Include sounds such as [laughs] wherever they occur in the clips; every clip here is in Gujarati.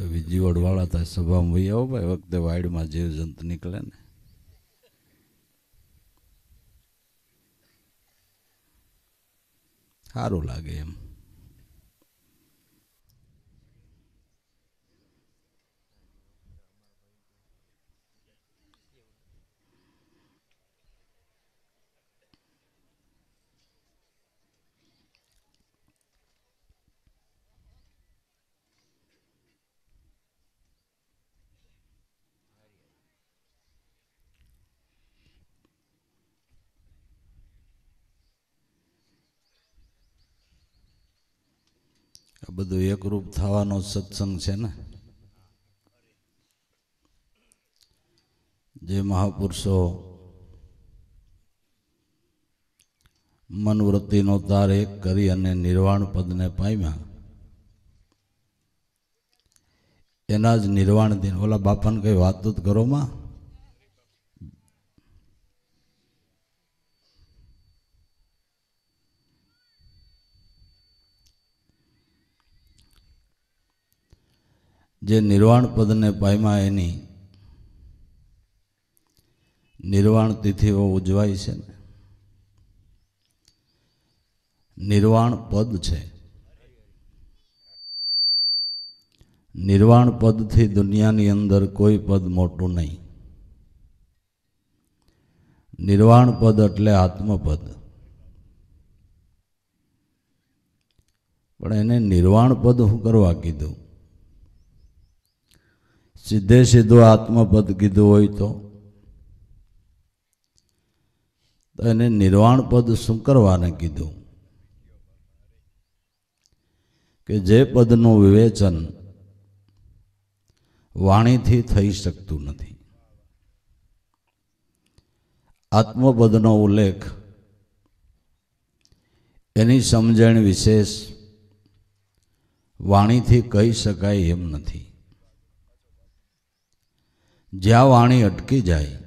આપણે બીજી વડવાળા હતા સભામાં ભાઈ આવો ભાઈ વખતે વાડમાં જીવ જંતુ નીકળે ને સારું લાગે એમ બધું એકરૂપ થવાનો સત્સંગ છે ને જે મહાપુરુષો મનવૃત્તિનો વૃત્તિનો તાર એક કરી અને નિર્વાણ પદને પામ્યા એના જ નિર્વાણ દિન ઓલા બાપાને કંઈ વાત તો કરો માં જે નિર્વાણ પદને પામ્યા એની નિર્વાણ તિથિઓ ઉજવાય છે ને નિર્વાણ પદ છે નિર્વાણ પદથી દુનિયાની અંદર કોઈ પદ મોટું નહીં નિર્વાણ પદ એટલે આત્મપદ પણ એને નિર્વાણ પદ હું કરવા કીધું સીધે સીધો આત્મપદ કીધું હોય તો એને નિર્વાણ પદ શું કરવાને કીધું કે જે પદનું વિવેચન વાણીથી થઈ શકતું નથી આત્મપદનો ઉલ્લેખ એની સમજણ વિશેષ વાણીથી કહી શકાય એમ નથી જ્યાં વાણી અટકી જાય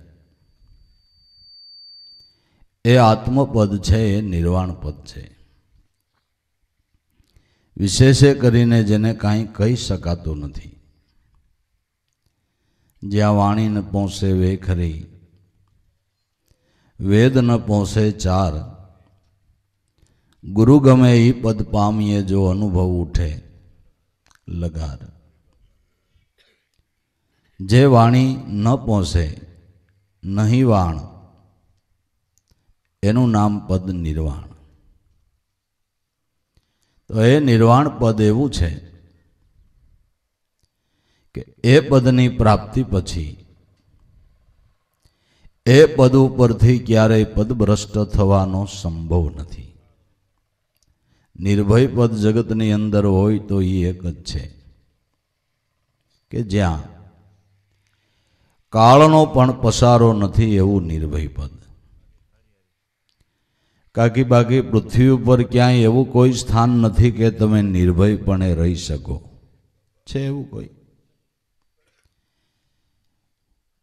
એ આત્મપદ છે એ નિર્વાણ પદ છે વિશેષે કરીને જેને કાંઈ કહી શકાતું નથી જ્યાં વાણી ન પહોંચે વે ખરી વેદ ન પહોંચે ચાર ગુરુ ગમે એ પદ પામીએ જો અનુભવ ઉઠે લગાર જે વાણી ન પહોંચે નહીં વાણ એનું નામ પદ નિર્વાણ તો એ નિર્વાણ પદ એવું છે કે એ પદની પ્રાપ્તિ પછી એ પદ ઉપરથી ક્યારેય પદભ્રષ્ટ થવાનો સંભવ નથી નિર્ભય પદ જગતની અંદર હોય તો એ એક જ છે કે જ્યાં કાળનો પણ પસારો નથી એવું નિર્ભય પદ કાકી બાકી પૃથ્વી ઉપર ક્યાંય એવું કોઈ સ્થાન નથી કે તમે નિર્ભયપણે રહી શકો છે એવું કોઈ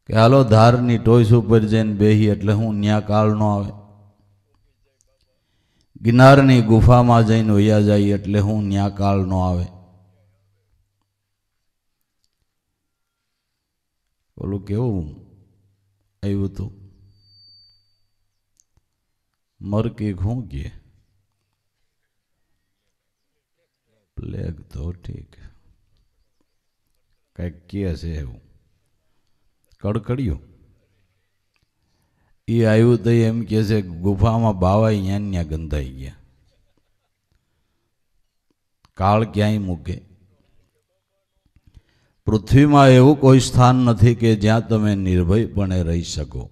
કે હાલો ધારની ટોઈસ ઉપર જઈને બેહી એટલે હું ન્યા કાળ ન આવે ગિનારની ગુફામાં જઈને વૈયા જાય એટલે હું ન્યા કાળ ન આવે ઓલું કેવું આવ્યું હતું મર કે ઘૂં કે પ્લેગ તો ઠીક કંઈક કે છે એવું કડકડ્યું એ આવ્યું તો એમ કે છે ગુફામાં બાવા અહીંયા ત્યાં ગંધાઈ ગયા કાળ ક્યાંય મૂકે પૃથ્વીમાં એવું કોઈ સ્થાન નથી કે જ્યાં તમે નિર્ભયપણે રહી શકો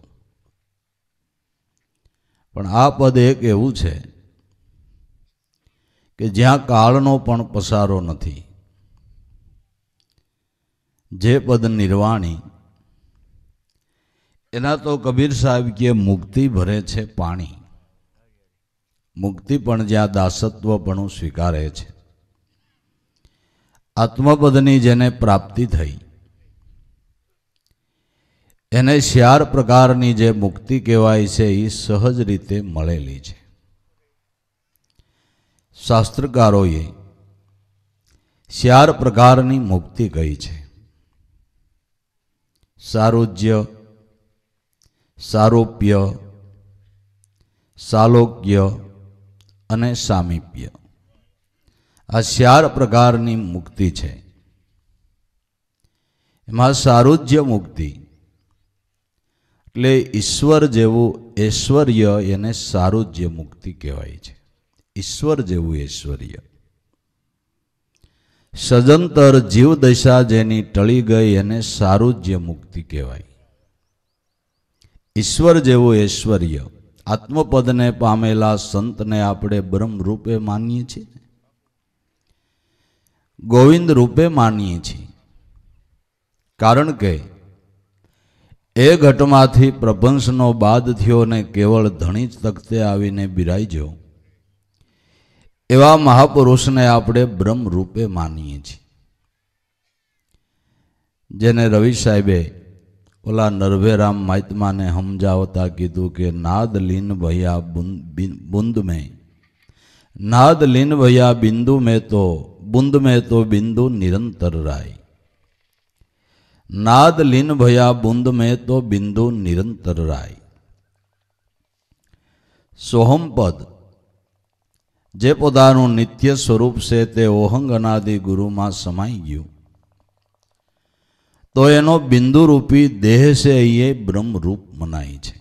પણ આ પદ એક એવું છે કે જ્યાં કાળનો પણ પસારો નથી જે પદ નિર્વાણી એના તો કબીર સાહેબ કે મુક્તિ ભરે છે પાણી મુક્તિ પણ જ્યાં દાસત્વ પણ સ્વીકારે છે આત્મપદની જેને પ્રાપ્તિ થઈ એને શ્યાર પ્રકારની જે મુક્તિ કહેવાય છે એ સહજ રીતે મળેલી છે શાસ્ત્રકારોએ શ્યાર પ્રકારની મુક્તિ કહી છે સારુજ્ય સારૂપ્ય સાલોક્ય અને સામીપ્ય આ ચાર પ્રકારની મુક્તિ છે એમાં સારુજ્ય મુક્તિ એટલે ઈશ્વર જેવું ઐશ્વર્ય એને સારુજ્ય મુક્તિ કહેવાય છે ઈશ્વર જેવું ઐશ્વર્ય સજંતર દશા જેની ટળી ગઈ એને સારુજ્ય મુક્તિ કહેવાય ઈશ્વર જેવું ઐશ્વર્ય આત્મપદને પામેલા સંતને આપણે બ્રહ્મરૂપે માનીએ છીએ ગોવિંદ રૂપે માનીએ છીએ કારણ કે એ ઘટમાંથી પ્રપંચનો બાદ થયો ને કેવળ ધણી જ તખતે આવીને બિરાઈ જ્યો એવા મહાપુરુષને આપણે બ્રહ્મ રૂપે માનીએ છીએ જેને રવિ સાહેબે ઓલા નરભેરામ મહાત્માને સમજાવતા કીધું કે નાદ લીન ભૈયા બુંદ મેં નાદ લીન ભૈયા બિંદુ મેં તો बुंद में तो बिंदु निरंतर राय नाद लीन भया बुंद में तो बिंदु निरंतर राय सोहम पद जे पोता नित्य स्वरूप से ते ओहंगनादि गुरु में समाई गयु तो यो बिंदु रूपी देह से ये ब्रह्म रूप मनाई छे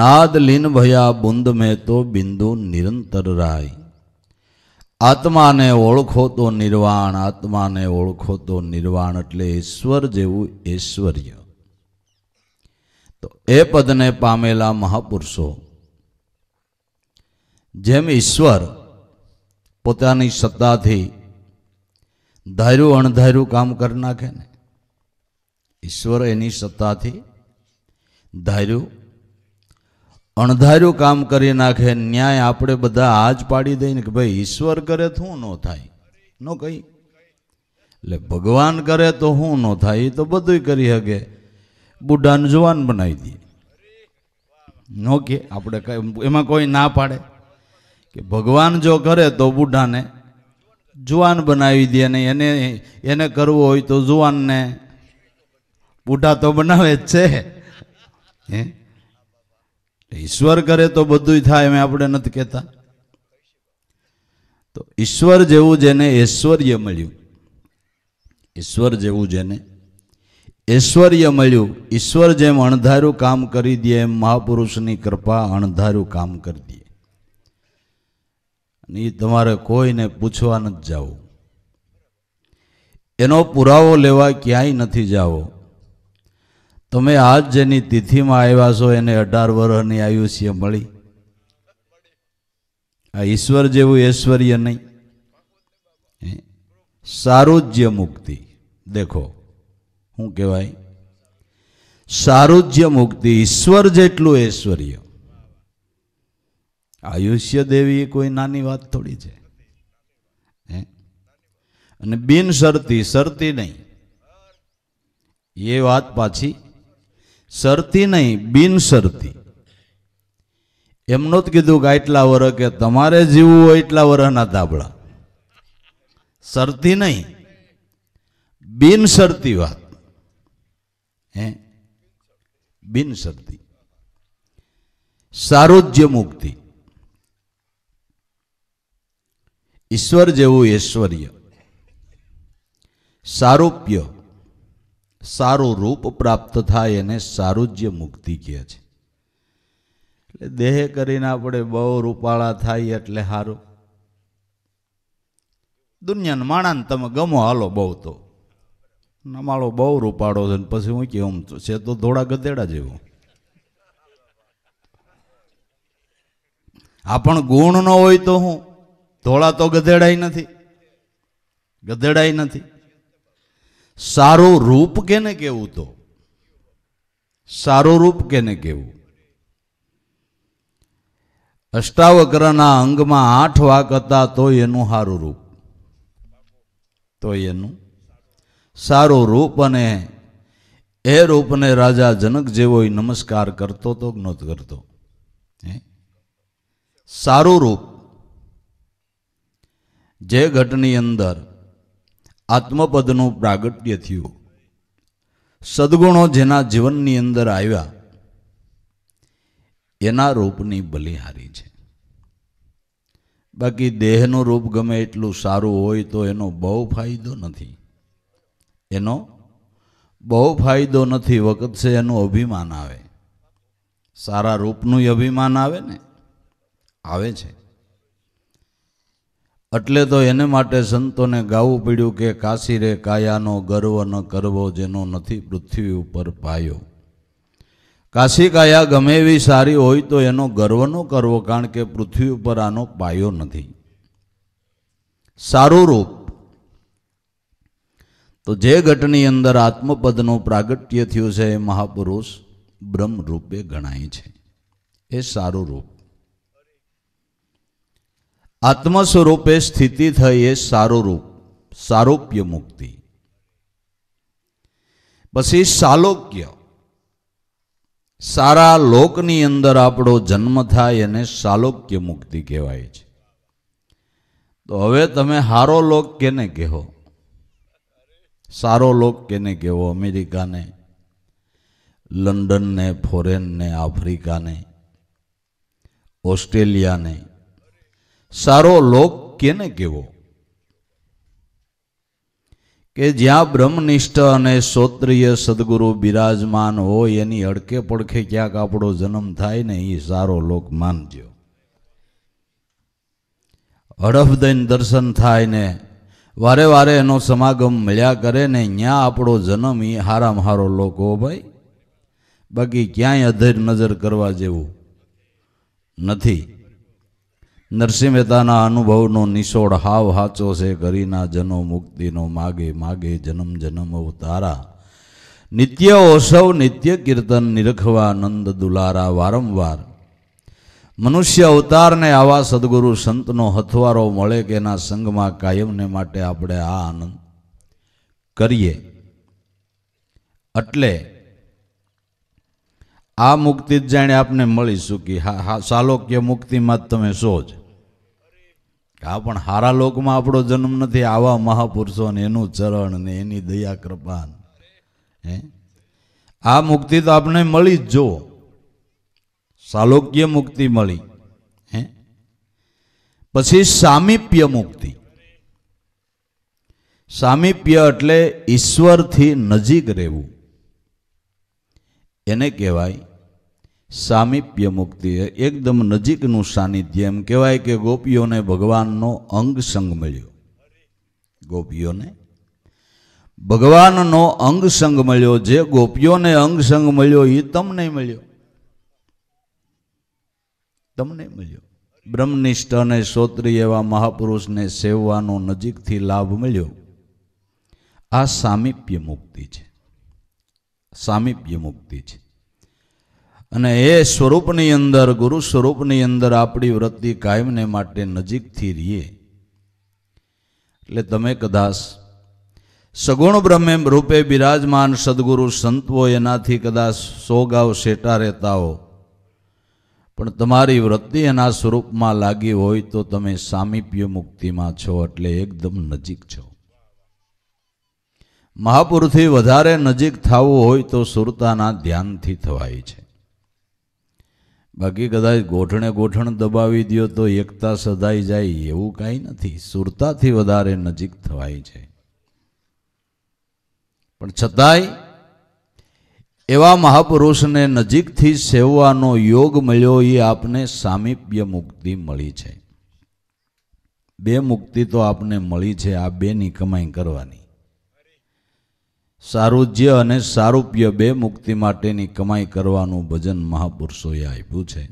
नाद लीन भया बुंद में तो बिंदु निरंतर राय આત્માને ઓળખો તો નિર્વાણ આત્માને ઓળખો તો નિર્વાણ એટલે ઈશ્વર જેવું ઐશ્વર્ય તો એ પદને પામેલા મહાપુરુષો જેમ ઈશ્વર પોતાની સત્તાથી ધાર્યું અણધાર્યું કામ કરી નાખે ને ઈશ્વર એની સત્તાથી ધાર્યું અણધાર્યું કામ કરી નાખે ન્યાય આપણે બધા આજ પાડી દઈને કે ભાઈ ઈશ્વર કરે તો શું ન થાય ન કહી એટલે ભગવાન કરે તો શું ન થાય એ તો બધું કરી શકે બુઢાને જુવાન બનાવી દઈએ ન કે આપણે એમાં કોઈ ના પાડે કે ભગવાન જો કરે તો બુઢાને જુવાન બનાવી દે અને એને એને કરવું હોય તો જુવાનને બુઢા તો બનાવે જ છે હે ઈશ્વર કરે તો બધું થાય એમ આપણે નથી કહેતા તો ઈશ્વર જેવું જેને ઐશ્વર્ય મળ્યું ઈશ્વર જેવું જેને ઐશ્વર્ય મળ્યું ઈશ્વર જેમ અણધારું કામ કરી દે એમ મહાપુરુષની કૃપા અણધારું કામ કરી દે એ તમારે કોઈને પૂછવા નથી જવું એનો પુરાવો લેવા ક્યાંય નથી જવો તમે આજ જેની તિથિમાં આવ્યા છો એને અઢાર વર્ષની આયુષ્ય મળી આ ઈશ્વર જેવું ઐશ્વર્ય નહીં સારુજ્ય મુક્તિ દેખો શું કહેવાય સારુજ્ય મુક્તિ ઈશ્વર જેટલું ઐશ્વર્ય આયુષ્ય દેવી એ કોઈ નાની વાત થોડી છે હે અને બિનશરતી શરતી નહીં એ વાત પાછી શરતી નહીં બિનશરતી એમનો જ કીધું કે આટલા વર કે તમારે જીવવું હોય એટલા વરના તાબડા શરતી નહીં બિનશરતી વાત હે બિનશરતી સારુજ્ય મુક્તિ ઈશ્વર જેવું ઐશ્વર્ય સારૂપ્ય સારું રૂપ પ્રાપ્ત થાય એને સારુજ્ય મુક્તિ કહે છે એટલે દેહ કરીને આપણે બહુ રૂપાળા થાય એટલે સારું દુનિયાને માણાને તમે ગમો હાલો બહુ તો નમાળો બહુ રૂપાળો છે ને પછી હું કેવું છે તો ધોળા ગધેડા જેવો આ પણ ગુણ ન હોય તો હું ધોળા તો ગધેડાય નથી ગધેડાય નથી સારું રૂપ કેને કહેવું તો સારું રૂપ કેને કહેવું અષ્ટાવક્રના અંગમાં આઠ વાક હતા તો એનું સારું રૂપ તો એનું સારું રૂપ અને એ રૂપને રાજા જનક જેવો એ નમસ્કાર કરતો તો કે નહોતો કરતો સારું રૂપ જે ઘટની અંદર આત્મપદનું પ્રાગટ્ય થયું સદગુણો જેના જીવનની અંદર આવ્યા એના રૂપની બલિહારી છે બાકી દેહનું રૂપ ગમે એટલું સારું હોય તો એનો બહુ ફાયદો નથી એનો બહુ ફાયદો નથી વખત છે એનું અભિમાન આવે સારા રૂપનું અભિમાન આવે ને આવે છે એટલે તો એને માટે સંતોને ગાવું પડ્યું કે કાશી રે કાયાનો ગર્વ ન કરવો જેનો નથી પૃથ્વી ઉપર પાયો કાશી કાયા ગમે એવી સારી હોય તો એનો ગર્વ ન કરવો કારણ કે પૃથ્વી ઉપર આનો પાયો નથી સારું રૂપ તો જે ઘટની અંદર આત્મપદનું પ્રાગટ્ય થયું છે એ મહાપુરુષ બ્રહ્મરૂપે ગણાય છે એ સારું રૂપ આત્મ સ્વરૂપે સ્થિતિ થઈ એ સારું રૂપ સારૂપ્ય મુક્તિ પછી સાલોક્ય સારા લોકની અંદર આપણો જન્મ થાય એને સાલોક્ય મુક્તિ કહેવાય છે તો હવે તમે હારો લોક કેને કહેવો સારો લોક કેને કહેવો અમેરિકાને લંડનને ફોરેનને આફ્રિકાને ઓસ્ટ્રેલિયાને સારો લોક કેને કેવો કે જ્યાં બ્રહ્મનિષ્ઠ અને શ્રોત્રિય સદગુરુ બિરાજમાન હોય એની અડકે પડખે ક્યાંક આપણો જન્મ થાય ને એ સારો લોક માનજો હડફદૈન દર્શન થાય ને વારે વારે એનો સમાગમ મળ્યા કરે ને ત્યાં આપણો જન્મ એ હારામ હારો લોક હો ભાઈ બાકી ક્યાંય અધેર નજર કરવા જેવું નથી નરસિંહ મહેતાના અનુભવનો નિશોળ હાવ હાચો છે ગરીના જનો મુક્તિનો માગે માગે જન્મ જન્મ અવતારા નિત્ય ઓસવ નિત્ય કીર્તન નિરખવા નંદ દુલારા વારંવાર મનુષ્ય અવતારને આવા સદગુરુ સંતનો હથવારો મળે કે એના સંગમાં કાયમને માટે આપણે આ આનંદ કરીએ એટલે આ મુક્તિ જ જાણે આપને મળી ચૂકી હા હા સાલોક્ય મુક્તિમાં જ તમે છો જ હા પણ હારા લોકમાં આપણો જન્મ નથી આવા મહાપુરુષોને એનું ચરણ ને એની દયા કૃપાન હે આ મુક્તિ તો આપણે મળી જ જો સાલોક્ય મુક્તિ મળી હે પછી સામીપ્ય મુક્તિ સામીપ્ય એટલે ઈશ્વરથી નજીક રહેવું એને કહેવાય સામીપ્ય મુક્તિ એકદમ નજીકનું સાનિધ્ય એમ કહેવાય કે ગોપીઓને ભગવાનનો અંગ સંગ મળ્યો ગોપીઓને ભગવાનનો અંગ સંગ મળ્યો જે ગોપીઓને અંગ સંગ મળ્યો એ તમને મળ્યો તમને મળ્યો બ્રહ્મનિષ્ઠ અને શ્રોત્રી એવા મહાપુરુષને સેવવાનો નજીકથી લાભ મળ્યો આ સામીપ્ય મુક્તિ છે સામીપ્ય મુક્તિ છે અને એ સ્વરૂપની અંદર ગુરુ સ્વરૂપની અંદર આપણી વૃત્તિ કાયમને માટે નજીકથી રહીએ એટલે તમે કદાચ સગુણ બ્રહ્મ રૂપે બિરાજમાન સદગુરુ સંતવો એનાથી કદાચ સોગાવ સેટા રહેતા હો પણ તમારી વૃત્તિ એના સ્વરૂપમાં લાગી હોય તો તમે સામીપ્ય મુક્તિમાં છો એટલે એકદમ નજીક છો મહાપુરુષથી વધારે નજીક થવું હોય તો સુરતાના ધ્યાનથી થવાય છે બાકી કદાચ ગોઠણે ગોઠણ દબાવી દો તો એકતા સધાઈ જાય એવું કાંઈ નથી સુરતાથી વધારે નજીક થવાય છે પણ છતાંય એવા મહાપુરુષને નજીકથી સેવવાનો યોગ મળ્યો એ આપને સામીપ્ય મુક્તિ મળી છે બે મુક્તિ તો આપને મળી છે આ બેની કમાઈ કરવાની સારુજ્ય અને સારૂપ્ય બે મુક્તિ માટેની કમાઈ કરવાનું ભજન મહાપુરુષોએ આપ્યું છે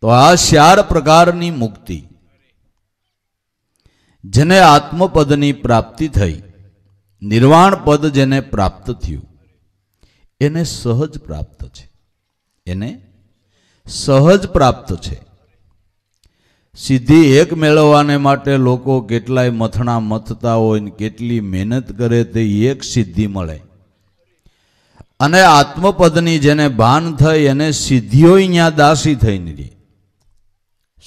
તો આ ચાર પ્રકારની મુક્તિ જેને આત્મપદની પ્રાપ્તિ થઈ નિર્વાણ પદ જેને પ્રાપ્ત થયું એને સહજ પ્રાપ્ત છે એને સહજ પ્રાપ્ત છે સિદ્ધિ એક મેળવવાને માટે લોકો કેટલાય મથણા મથતા હોય ને કેટલી મહેનત કરે તે એક સિદ્ધિ મળે અને આત્મપદની જેને ભાન થઈ એને સિદ્ધિઓ અહીંયા દાસી થઈને રહી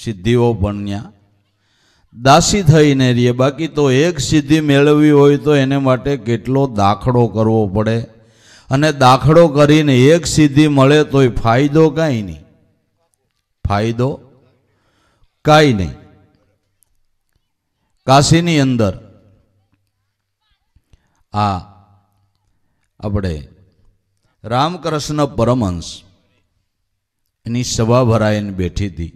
સિદ્ધિઓ પણ ત્યાં દાસી થઈને રહીએ બાકી તો એક સિદ્ધિ મેળવવી હોય તો એને માટે કેટલો દાખલો કરવો પડે અને દાખલો કરીને એક સિદ્ધિ મળે તોય ફાયદો કાંઈ નહીં ફાયદો કાંઈ નહીં કાશીની અંદર આ આપણે રામકૃષ્ણ પરમહંસ એની સભા ભરાઈને બેઠી હતી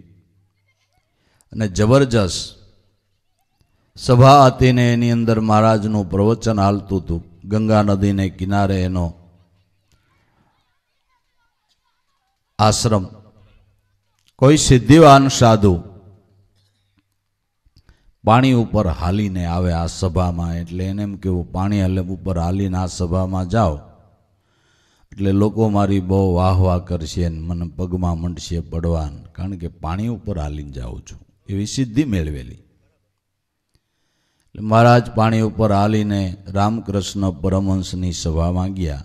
અને જબરજસ્ત સભા હતીને એની અંદર મહારાજનું પ્રવચન હાલતું હતું ગંગા નદીને કિનારે એનો આશ્રમ કોઈ સિદ્ધિવાન સાધુ પાણી ઉપર હાલીને આવે આ સભામાં એટલે એને એમ કેવું પાણી હાલે ઉપર હાલીને આ સભામાં જાઓ એટલે લોકો મારી બહુ વાહ વાહ કરશે અને મને પગમાં મંડશે પડવાન કારણ કે પાણી ઉપર હાલીને જાઉં છું એવી સિદ્ધિ મેળવેલી એટલે મહારાજ પાણી ઉપર હાલીને રામકૃષ્ણ પરમહંસની સભામાં ગયા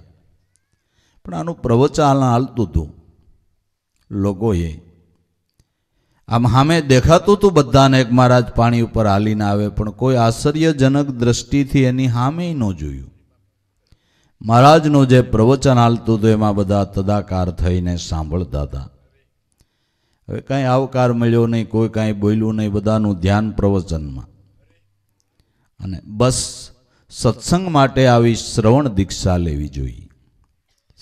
પણ આનું પ્રવચન હાલતું હતું લોકોએ આમ સામે દેખાતું હતું બધાને એક મહારાજ પાણી ઉપર હાલીને આવે પણ કોઈ આશ્ચર્યજનક દ્રષ્ટિથી એની સામે ન જોયું મહારાજનું જે પ્રવચન હાલતું હતું એમાં બધા તદાકાર થઈને સાંભળતા હતા હવે કાંઈ આવકાર મળ્યો નહીં કોઈ કાંઈ બોલ્યું નહીં બધાનું ધ્યાન પ્રવચનમાં અને બસ સત્સંગ માટે આવી શ્રવણ દીક્ષા લેવી જોઈએ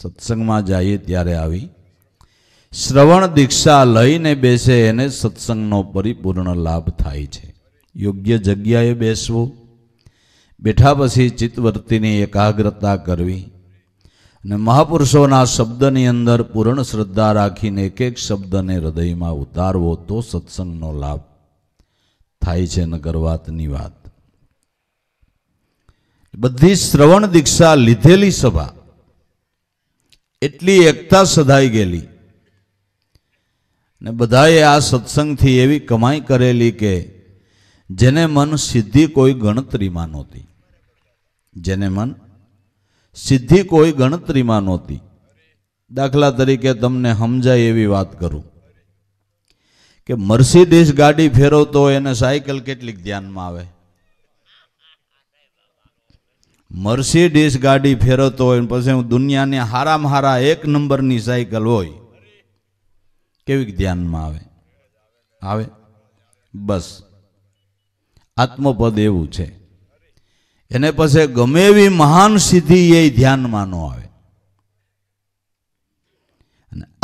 સત્સંગમાં જઈએ ત્યારે આવી શ્રવણ દીક્ષા લઈને બેસે એને સત્સંગનો પરિપૂર્ણ લાભ થાય છે યોગ્ય જગ્યાએ બેસવું બેઠા પછી ચિત્તવૃત્તિની એકાગ્રતા કરવી અને મહાપુરુષોના શબ્દની અંદર પૂર્ણ શ્રદ્ધા રાખીને એક એક શબ્દને હૃદયમાં ઉતારવો તો સત્સંગનો લાભ થાય છે નગર વાતની વાત બધી શ્રવણ દીક્ષા લીધેલી સભા એટલી એકતા સધાઈ ગયેલી ને બધાએ આ સત્સંગથી એવી કમાઈ કરેલી કે જેને મન સિદ્ધિ કોઈ ગણતરીમાં નહોતી જેને મન સિદ્ધિ કોઈ ગણતરીમાં નહોતી દાખલા તરીકે તમને સમજાય એવી વાત કરું કે મર્સિડીઝ ગાડી ફેરવતો હોય એને સાયકલ કેટલીક ધ્યાનમાં આવે મર્સિડીઝ ગાડી ફેરવતો હોય પછી હું દુનિયાની હારામાં હારા એક નંબરની સાયકલ હોય કેવીક ધ્યાનમાં આવે આવે બસ આત્મપદ એવું છે એને પછી ગમે એવી મહાન સિદ્ધિ એ ધ્યાનમાં ન આવે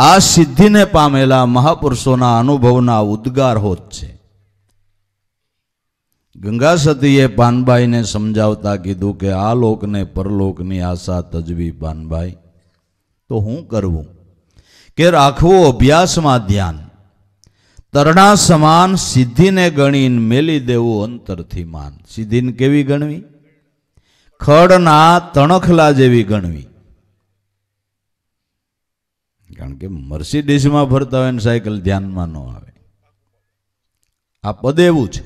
આ સિદ્ધિને પામેલા મહાપુરુષોના અનુભવના ઉદ્ગાર હોત છે ગંગા સતીએ પાનભાઈને સમજાવતા કીધું કે આ લોકને પરલોકની આશા તજવી પાનબાઈ તો હું કરવું કે રાખવું અભ્યાસમાં ધ્યાન તરણા સમાન સિદ્ધિને ગણીને મેલી દેવું અંતરથી માન સિદ્ધિને કેવી ગણવી ખડના તણખલા જેવી ગણવી કારણ કે મર્સિડીઝમાં ફરતા હોય ને સાયકલ ધ્યાનમાં ન આવે આ પદ એવું છે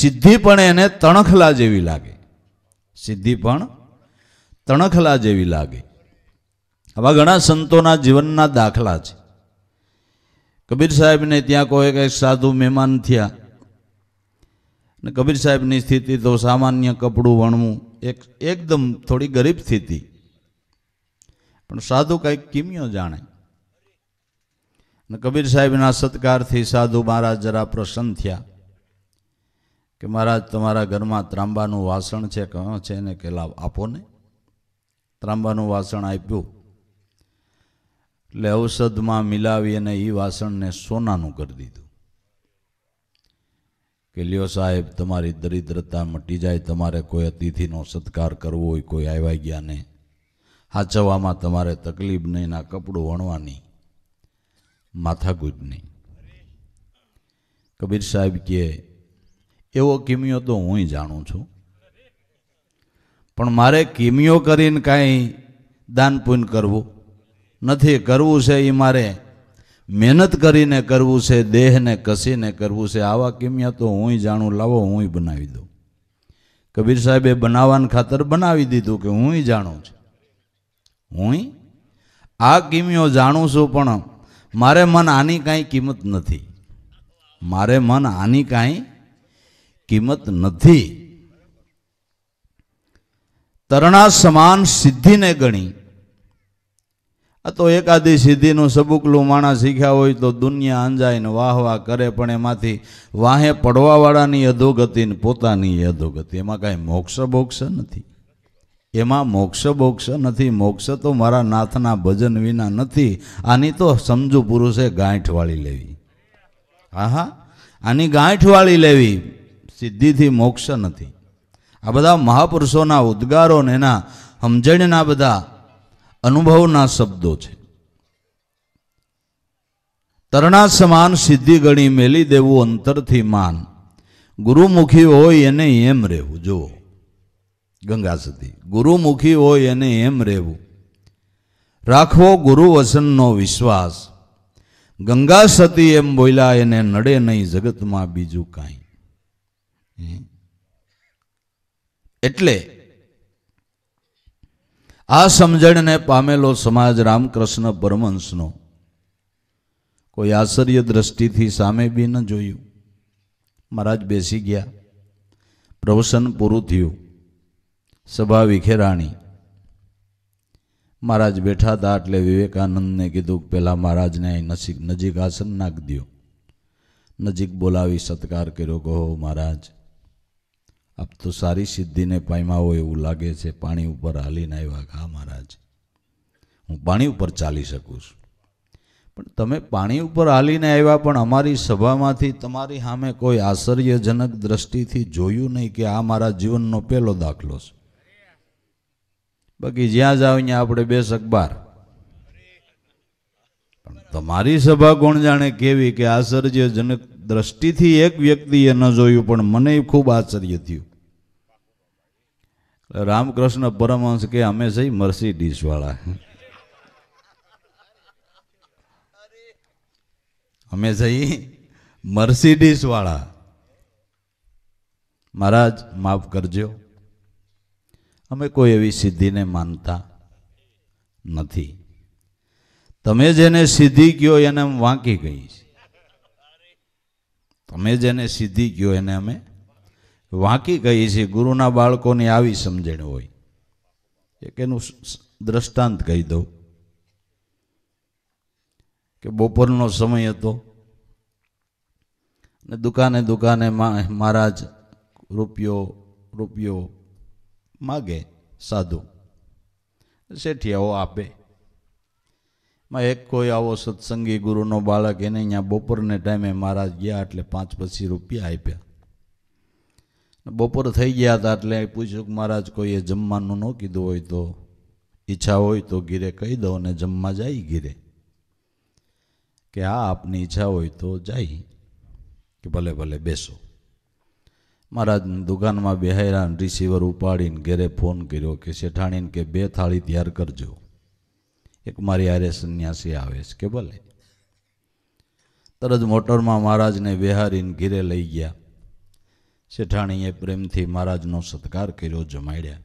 સિદ્ધિ પણ એને તણખલા જેવી લાગે સિદ્ધિ પણ તણખલા જેવી લાગે આવા ઘણા સંતોના જીવનના દાખલા છે કબીર સાહેબને ત્યાં કોઈ કંઈક સાધુ મહેમાન થયા અને કબીર સાહેબની સ્થિતિ તો સામાન્ય કપડું વણવું એક એકદમ થોડી ગરીબ સ્થિતિ પણ સાધુ કંઈક કિમ્યો જાણે અને કબીર સાહેબના સત્કારથી સાધુ મહારાજ જરા પ્રસન્ન થયા કે મહારાજ તમારા ઘરમાં ત્રાંબાનું વાસણ છે કહો છે ને કે લાવ આપો ને ત્રાંબાનું વાસણ આપ્યું એટલે ઔષધમાં મિલાવી અને એ વાસણને સોનાનું કરી દીધું કે લ્યો સાહેબ તમારી દરિદ્રતા મટી જાય તમારે કોઈ અતિથિનો સત્કાર કરવો હોય કોઈ આવ્યા ગયા નહીં હાચવવામાં તમારે તકલીફ નહીં ના કપડું વણવાની માથાકૂટ નહીં કબીર સાહેબ કે એવો કિમિયો તો હું જાણું છું પણ મારે કિમિયો કરીને કાંઈ દાન પૂન કરવું નથી કરવું છે એ મારે મહેનત કરીને કરવું છે દેહને કસીને કરવું છે આવા કિમિયા તો હુંય જાણું લાવો હુંય બનાવી દઉં કબીર સાહેબે બનાવવાન ખાતર બનાવી દીધું કે હુંય જાણું છું હુંય આ કિમિયો જાણું છું પણ મારે મન આની કાંઈ કિંમત નથી મારે મન આની કાંઈ કિંમત નથી તરણા સમાન સિદ્ધિને ગણી આ તો એકાદી સિદ્ધિનું સબુકલું માણસ શીખ્યા હોય તો દુનિયા અંજાઈને વાહ વાહ કરે પણ એમાંથી વાહે પડવાવાળાની અધોગતિ ને પોતાની અધોગતિ એમાં કાંઈ મોક્ષ બોક્ષ નથી એમાં મોક્ષ બોક્ષ નથી મોક્ષ તો મારા નાથના ભજન વિના નથી આની તો સમજુ પુરુષે ગાંઠ વાળી લેવી હા હા આની ગાંઠ વાળી લેવી સિદ્ધિથી મોક્ષ નથી આ બધા મહાપુરુષોના ઉદ્ગારો ને એના સમજણના બધા અનુભવના શબ્દો છે તરણા સમાન સિદ્ધિ ગણી મેલી દેવું અંતરથી માન ગુરુમુખી હોય એને એમ રહેવું જુઓ ગંગા સતી ગુરુમુખી હોય એને એમ રહેવું રાખવો ગુરુ વસનનો વિશ્વાસ ગંગા સતી એમ બોલ્યા એને નડે નહીં જગતમાં બીજું કાંઈ એટલે આ સમજણને પામેલો સમાજ રામકૃષ્ણ પરમહંસનો કોઈ આશ્ચર્ય દ્રષ્ટિથી સામે બી ન જોયું મહારાજ બેસી ગયા પ્રવસન પૂરું થયું સભા વિખેરાણી મહારાજ બેઠા હતા એટલે વિવેકાનંદને કીધું કે પહેલાં મહારાજને નજીક નજીક આસન નાખ દો નજીક બોલાવી સત્કાર કર્યો કહો મહારાજ આપ તો સારી સિદ્ધિને પામ્યા એવું લાગે છે પાણી ઉપર હાલીને આવ્યા હા મહારાજ હું પાણી ઉપર ચાલી શકું છું પણ તમે પાણી ઉપર હાલીને આવ્યા પણ અમારી સભામાંથી તમારી સામે કોઈ આશ્ચર્યજનક દ્રષ્ટિથી જોયું નહીં કે આ મારા જીવનનો પહેલો દાખલો છે બાકી જ્યાં જાવ ત્યાં આપણે બે શકબાર પણ તમારી સભા કોણ જાણે કેવી કે આશ્ચર્યજનક દ્રષ્ટિથી એક વ્યક્તિએ ન જોયું પણ મને ખૂબ આશ્ચર્ય થયું રામકૃષ્ણ પરમહંસ કે અમે છે મર્સિડીઝવાળા અમે જઈ મર્સિડીઝવાળા મહારાજ માફ કરજો અમે કોઈ એવી સિદ્ધિને માનતા નથી તમે જેને સિદ્ધિ કયો એને વાંકી કહીશ તમે જેને સીધી ગયો એને અમે વાંકી કહીએ છીએ ગુરુના બાળકોની આવી સમજણ હોય એક એનું દ્રષ્ટાંત કહી દઉં કે બપોરનો સમય હતો ને દુકાને દુકાને મહારાજ રૂપિયો રૂપિયો માગે સાધુ શેઠિયાઓ આપે માં એક કોઈ આવો સત્સંગી ગુરુનો બાળક એને અહીંયા બપોરને ટાઈમે મહારાજ ગયા એટલે પાંચ પછી રૂપિયા આપ્યા બપોર થઈ ગયા હતા એટલે પૂછ્યું કે મહારાજ કોઈએ જમવાનું ન કીધું હોય તો ઈચ્છા હોય તો ઘીરે કહી દો અને જમવા જાય ઘીરે કે હા આપની ઈચ્છા હોય તો જાય કે ભલે ભલે બેસો મહારાજ દુકાનમાં બેહાયરા રિસીવર ઉપાડીને ઘેરે ફોન કર્યો કે શેઠાણીને કે બે થાળી તૈયાર કરજો એક મારી આરે સંન્યાસી આવે છે કે ભલે તરત મોટરમાં મહારાજને વિહારીને ઘીરે લઈ ગયા શેઠાણીએ પ્રેમથી મહારાજનો સત્કાર કર્યો જમાડ્યા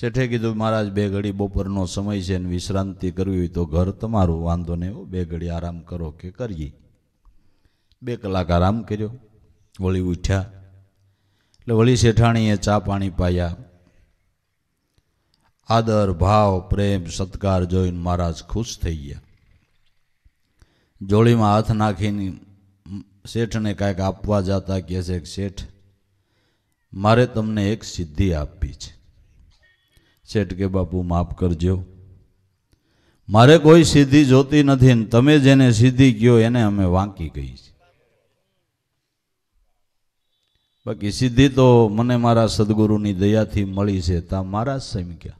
શેઠે કીધું મહારાજ બે ઘડી બપોરનો સમય છે અને વિશ્રાંતિ કરવી હોય તો ઘર તમારું વાંધો નહીં બે ઘડી આરામ કરો કે કરીએ બે કલાક આરામ કર્યો વળી ઉઠ્યા એટલે વળી શેઠાણીએ ચા પાણી પાયા આદર ભાવ પ્રેમ સત્કાર જોઈને મહારાજ ખુશ થઈ ગયા જોડીમાં હાથ નાખીને શેઠને કાંઈક આપવા જાતા કહે છે શેઠ મારે તમને એક સિદ્ધિ આપવી છે શેઠ કે બાપુ માફ કરજો મારે કોઈ સિદ્ધિ જોતી નથી ને તમે જેને સિદ્ધિ કહો એને અમે વાંકી કહી છે બાકી સિદ્ધિ તો મને મારા સદગુરુની દયાથી મળી છે તા મારા સમી ગયા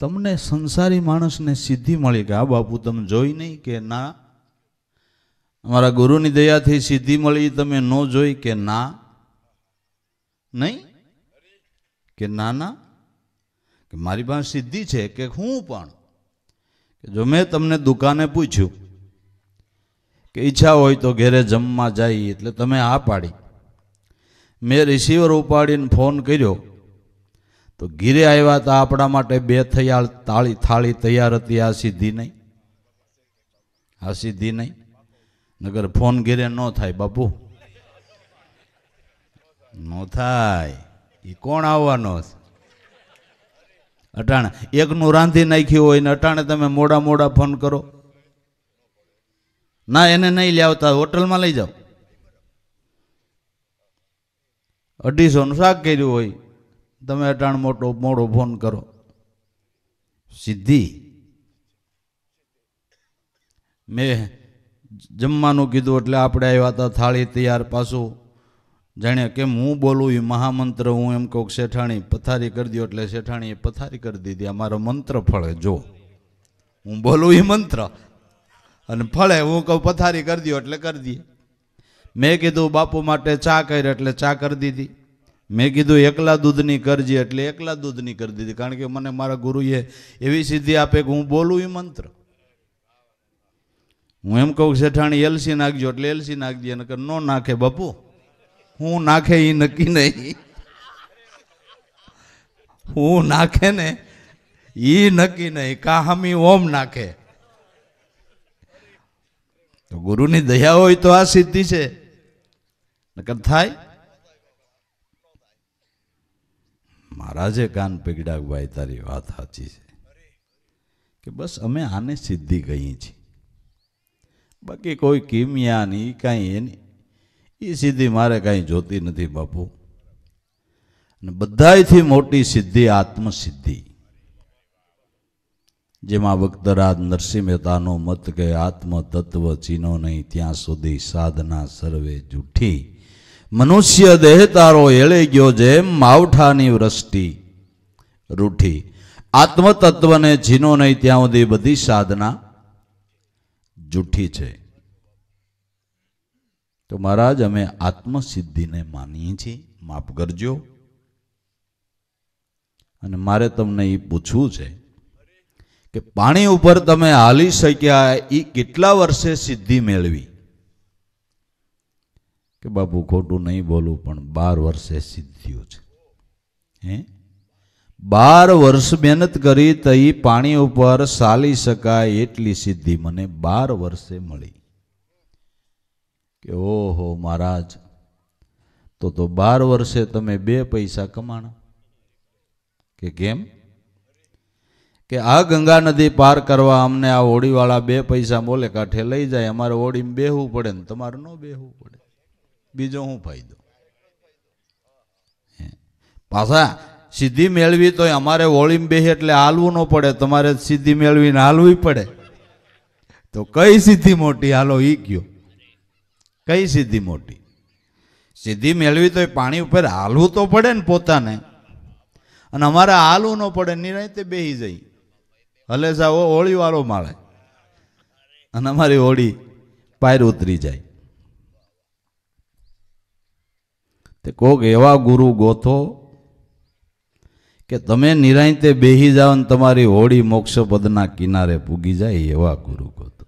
તમને સંસારી માણસને સિદ્ધિ મળી કે આ બાપુ તમે જોઈ નહીં કે ના અમારા ગુરુની દયાથી સિદ્ધિ મળી તમે ન જોઈ કે ના નહીં કે ના ના કે મારી પાસે સિદ્ધિ છે કે હું પણ કે જો મેં તમને દુકાને પૂછ્યું કે ઈચ્છા હોય તો ઘેરે જમવા જાય એટલે તમે આ પાડી મેં રિસીવર ઉપાડીને ફોન કર્યો તો ગીરે આવ્યા હતા આપણા માટે બે થયા તાળી થાળી તૈયાર હતી આ સિદ્ધિ નહીં આ સિદ્ધિ નહીં નગર ફોન ગીરે ન થાય બાપુ ન થાય એ કોણ આવવાનો અટાણે એકનું રાંધી નાખ્યું હોય ને અટાણે તમે મોડા મોડા ફોન કરો ના એને નહીં લાવતા હોટલમાં લઈ જાઓ અઢીસોનું શાક કર્યું હોય તમે અટાણ મોટો મોડો ફોન કરો સિદ્ધિ મેં જમવાનું કીધું એટલે આપણે આવ્યા હતા થાળી તૈયાર પાછું જાણે કેમ હું બોલું એ મહામંત્ર હું એમ કહું શેઠાણી પથારી કરી દો એટલે શેઠાણીએ પથારી કરી દીધી અમારો મંત્ર ફળે જો હું બોલું એ મંત્ર અને ફળે હું કહું પથારી કરી દો એટલે કરી દઈએ મેં કીધું બાપુ માટે ચા કરી એટલે ચા કરી દીધી મેં કીધું એકલા દૂધની કરજે એટલે એકલા દૂધની કરી દીધી કારણ કે મને મારા ગુરુએ એવી સિદ્ધિ આપે કે હું બોલું એ મંત્ર હું એમ કહું શેઠાણી એલસી નાખજો એટલે એલસી નાખજે અને ન નાખે બપુ હું નાખે એ નક્કી નહીં હું નાખે ને એ નક્કી નહીં કાહમી ઓમ નાખે ગુરુની દયા હોય તો આ સિદ્ધિ છે નકર થાય મહારાજે કાન પીગડાવ્યું ભાઈ તારી વાત સાચી છે કે બસ અમે આને સિદ્ધિ કહીએ છીએ બાકી કોઈ કિમિયા નહીં કાંઈ એની એ સિદ્ધિ મારે કાંઈ જોતી નથી બાપુ અને બધાથી મોટી સિદ્ધિ આત્મસિદ્ધિ જેમાં ભક્તરાજ નરસિંહ મહેતાનો મત કે તત્વ ચીનો નહીં ત્યાં સુધી સાધના સર્વે જૂઠી મનુષ્ય દેહ તારો એળે ગયો જેમ માવઠાની વૃષ્ટિ રૂઠી આત્મતત્વને જીનો નહીં ત્યાં સુધી બધી સાધના જૂઠી છે તો મહારાજ અમે આત્મસિદ્ધિને માનીએ છીએ માફ કરજો અને મારે તમને એ પૂછવું છે કે પાણી ઉપર તમે હાલી શક્યા એ કેટલા વર્ષે સિદ્ધિ મેળવી કે બાપુ ખોટું નહીં બોલું પણ બાર વર્ષે સિદ્ધિઓ છે હે બાર વર્ષ મહેનત કરી તઈ પાણી ઉપર સાલી શકાય એટલી સિદ્ધિ મને બાર વર્ષે મળી કે ઓહો મહારાજ તો તો બાર વર્ષે તમે બે પૈસા કમાણા કે કેમ કે આ ગંગા નદી પાર કરવા અમને આ હોડીવાળા બે પૈસા બોલે કાંઠે લઈ જાય અમારે હોડીમાં બેહવું પડે ને તમારે ન બેહવું પડે બીજો હું ફાયદો પાછા સિદ્ધિ મેળવી તો અમારે વોળીમ બે એટલે હાલવું ન પડે તમારે સિદ્ધિ મેળવીને હાલવી પડે તો કઈ સિદ્ધિ મોટી હાલો ઈ ગયો કઈ સિદ્ધિ મોટી સિદ્ધિ મેળવી તો પાણી ઉપર હાલવું તો પડે ને પોતાને અને અમારે હાલવું ન પડે નિરાંતે બેહી જઈ હલે સાવ હોળી માળે અને અમારી હોળી પાયર ઉતરી જાય તે કોક એવા ગુરુ ગોથો કે તમે નિરાંતે બેહી જાઓ ને તમારી હોળી મોક્ષપદના કિનારે પૂગી જાય એવા ગુરુ ગોથો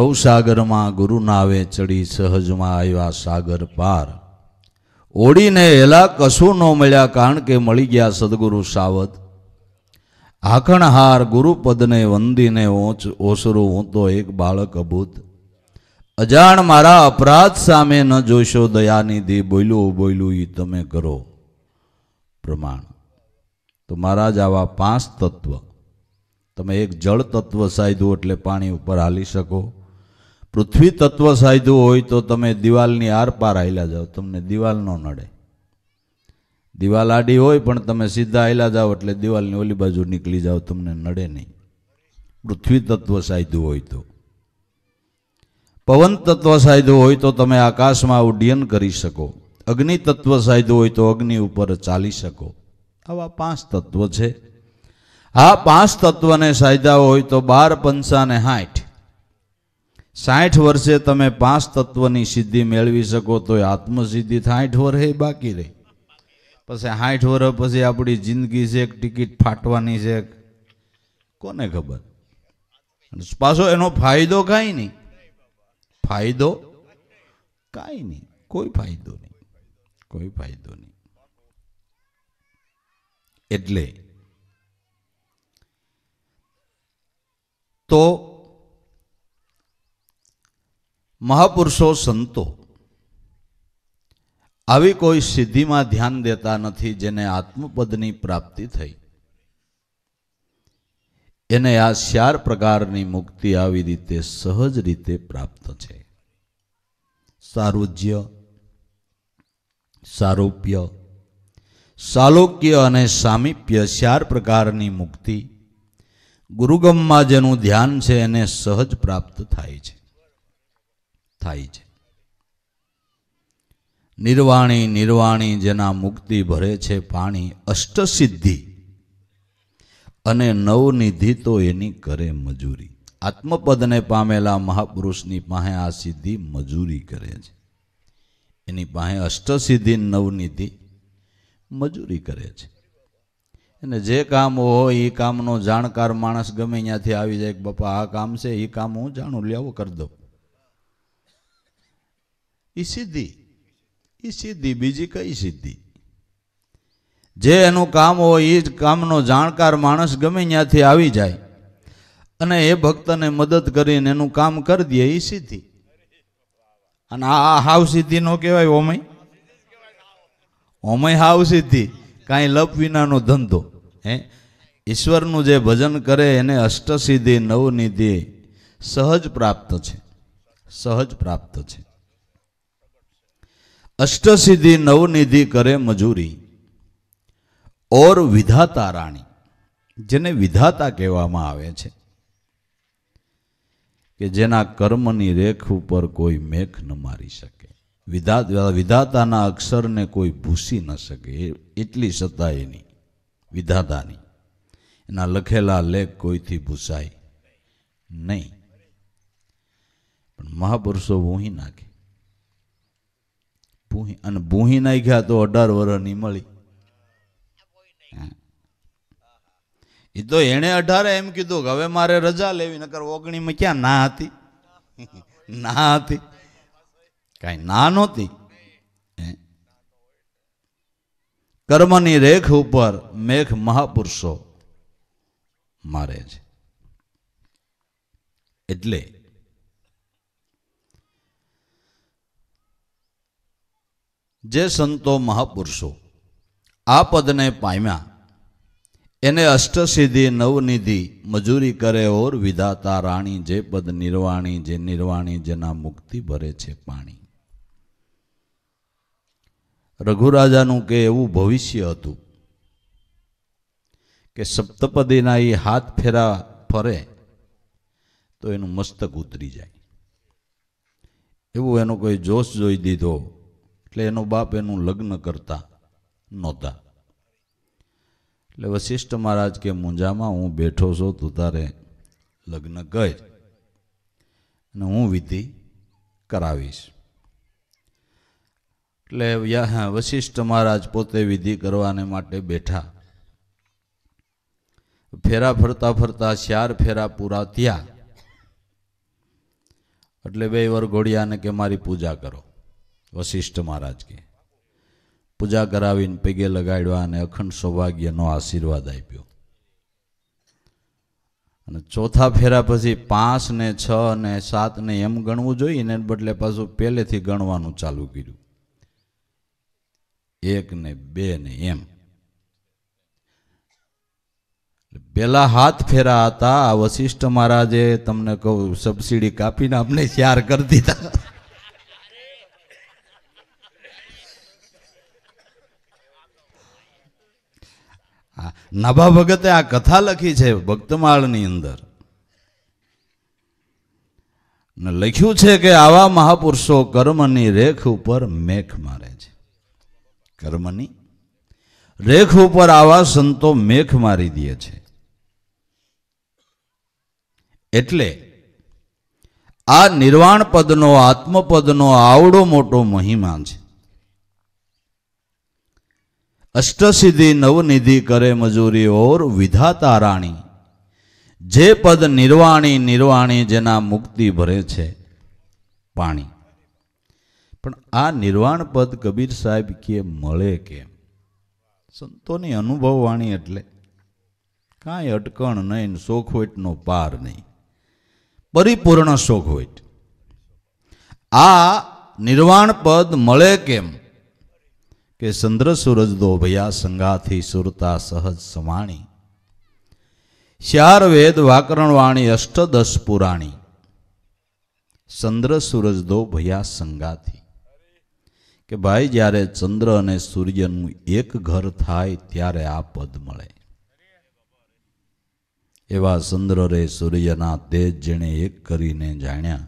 બહુ સાગરમાં ગુરુનાવે ચડી સહજમાં આવ્યા સાગર પાર ઓળીને એલા કશું ન મળ્યા કારણ કે મળી ગયા સદગુરુ સાવત આખણહાર ગુરુપદને વંદીને ઓંચ ઓસરું હું તો એક બાળક અભૂત અજાણ મારા અપરાધ સામે ન જોશો દયાનિધિ બોલ્યું બોલ્યું એ તમે કરો પ્રમાણ તો મારા જ આવા પાંચ તત્વ તમે એક જળ તત્વ સાધ્યું એટલે પાણી ઉપર હાલી શકો પૃથ્વી તત્વ સાધ્યું હોય તો તમે દિવાલની આરપાર હાલ્યા જાઓ તમને દિવાલ ન નડે દિવાલ આડી હોય પણ તમે સીધા આયલા જાઓ એટલે દિવાલની ઓલી બાજુ નીકળી જાઓ તમને નડે નહીં પૃથ્વી તત્વ સાધ્યું હોય તો પવન તત્વ સાધ્યું હોય તો તમે આકાશમાં ઉડ્ડયન કરી શકો અગ્નિ તત્વ સાધ્યું હોય તો અગ્નિ ઉપર ચાલી શકો આવા પાંચ તત્વ છે આ પાંચ તત્વને સાધ્યા હોય તો બાર પંચાને સાઠ સાઠ વર્ષે તમે પાંચ તત્વની સિદ્ધિ મેળવી શકો તો આત્મસિદ્ધિ સાઠ વર્ષે બાકી રહી પછી સાઠ વર્ષ પછી આપણી જિંદગી છે ટિકિટ ફાટવાની છે કોને ખબર પાછો એનો ફાયદો કાંઈ નહીં ફાયદો કાંઈ નહીં કોઈ ફાયદો નહીં કોઈ ફાયદો નહીં એટલે તો મહાપુરુષો સંતો આવી કોઈ સિદ્ધિમાં ધ્યાન દેતા નથી જેને આત્મપદની પ્રાપ્તિ થઈ એને આ ચાર પ્રકારની મુક્તિ આવી રીતે સહજ રીતે પ્રાપ્ત છે સારુજ્ય સારૂપ્ય સાલોક્ય અને સામીપ્ય ચાર પ્રકારની મુક્તિ ગુરુગમમાં જેનું ધ્યાન છે એને સહજ પ્રાપ્ત થાય છે થાય છે નિર્વાણી નિર્વાણી જેના મુક્તિ ભરે છે પાણી અષ્ટસિદ્ધિ અને નવનિધિ તો એની કરે મજૂરી આત્મપદને પામેલા મહાપુરુષની પાસે આ સિદ્ધિ મજૂરી કરે છે એની પાસે અષ્ટસિદ્ધિ નવનિધિ મજૂરી કરે છે અને જે કામ હોય એ કામનો જાણકાર માણસ ગમે ત્યાંથી આવી જાય કે બાપા આ કામ છે એ કામ હું જાણું લેવો કરી દઉં એ સિદ્ધિ એ સિદ્ધિ બીજી કઈ સિદ્ધિ જે એનું કામ હોય એ જ કામનો જાણકાર માણસ ગમે ત્યાંથી આવી જાય અને એ ભક્તને મદદ કરીને એનું કામ કરી દે એ સિદ્ધિ અને આ હાવ સિદ્ધિ નો કહેવાય ઓમય ઓમય હાવ સિદ્ધિ કાંઈ લપ વિનાનો ધંધો હે ઈશ્વરનું જે ભજન કરે એને અષ્ટસિદ્ધિ નવનિધિ સહજ પ્રાપ્ત છે સહજ પ્રાપ્ત છે અષ્ટસિદ્ધિ નવનિધિ કરે મજૂરી ઓર વિધાતા રાણી જેને વિધાતા કહેવામાં આવે છે કે જેના કર્મની રેખ ઉપર કોઈ મેઘ ન મારી શકે વિધા વિધાતાના અક્ષરને કોઈ ભૂસી ન શકે એટલી સત્તા એની વિધાતાની એના લખેલા લેખ કોઈથી ભૂસાય નહીં પણ મહાપુરુષો હું નાખે ભૂહી અને ભૂહી નાખ્યા તો અઢાર વર્ષની મળી એ તો એણે અઢારે એમ કીધું કે હવે મારે રજા લેવી નકર ઓગણીમાં ક્યાં ના હતી [laughs] ના હતી કાંઈ ના નહોતી કર્મની રેખ ઉપર મેઘ મહાપુરુષો મારે છે એટલે જે સંતો મહાપુરુષો આ પદને પામ્યા એને અષ્ટસિદ્ધિ નવનિધિ મજૂરી કરે ઓર વિધાતા રાણી જે પદ નિર્વાણી જે નિર્વાણી જેના મુક્તિ ભરે છે પાણી રઘુરાજાનું કે એવું ભવિષ્ય હતું કે સપ્તપદીના એ હાથ ફેરા ફરે તો એનું મસ્તક ઉતરી જાય એવું એનો કોઈ જોશ જોઈ દીધો એટલે એનો બાપ એનું લગ્ન કરતા નહોતા એટલે વશિષ્ઠ મહારાજ કે મુંજામાં હું બેઠો છો તું તારે લગ્ન કર અને હું વિધિ કરાવીશ એટલે વશિષ્ઠ મહારાજ પોતે વિધિ કરવાને માટે બેઠા ફેરા ફરતા ફરતા ચાર ફેરા પૂરા થયા એટલે બે વરઘોડિયાને કે મારી પૂજા કરો વશિષ્ઠ મહારાજ કે પૂજા કરાવીને પગે લગાડ્યા અને અખંડ સૌભાગ્યનો આશીર્વાદ આપ્યો અને ચોથા ફેરા પછી પાંચ ને છ ને સાત ને એમ ગણવું જોઈએ ને બદલે પાછું પહેલેથી ગણવાનું ચાલુ કર્યું એક ને બે ને એમ પેલા હાથ ફેરા હતા વશિષ્ઠ મહારાજે તમને કહું સબસિડી કાપીને આપણે શેર કરી દીધા આ નાભા ભગતે આ કથા લખી છે ભક્તમાળની અંદર ને લખ્યું છે કે આવા મહાપુરુષો કર્મની રેખ ઉપર મેખ મારે છે કર્મની રેખ ઉપર આવા સંતો મેખ મારી દે છે એટલે આ નિર્વાણ પદનો આત્મપદનો આવડો મોટો મહિમા છે અષ્ટસિદ્ધિ નવનિધિ કરે મજૂરી ઓર વિધાતા રાણી જે પદ નિર્વાણી નિર્વાણી જેના મુક્તિ ભરે છે પાણી પણ આ નિર્વાણ પદ કબીર સાહેબ કે મળે કેમ સંતોની અનુભવવાણી એટલે કાંઈ અટકણ નહીં શોખવેટનો પાર નહીં પરિપૂર્ણ શોખવેટ આ નિર્વાણ પદ મળે કેમ કે ચંદ્ર સૂરજ દો દોભયા સંગાથી સુરતા સહજ સમાણી શ્યાર વેદ વાકરણવાણી અષ્ટદશ પુરાણી ચંદ્ર સૂરજ દો ભયા સંગાથી કે ભાઈ જ્યારે ચંદ્ર અને સૂર્યનું એક ઘર થાય ત્યારે આ પદ મળે એવા ચંદ્ર રે સૂર્યના તેજ જેણે એક કરીને જાણ્યા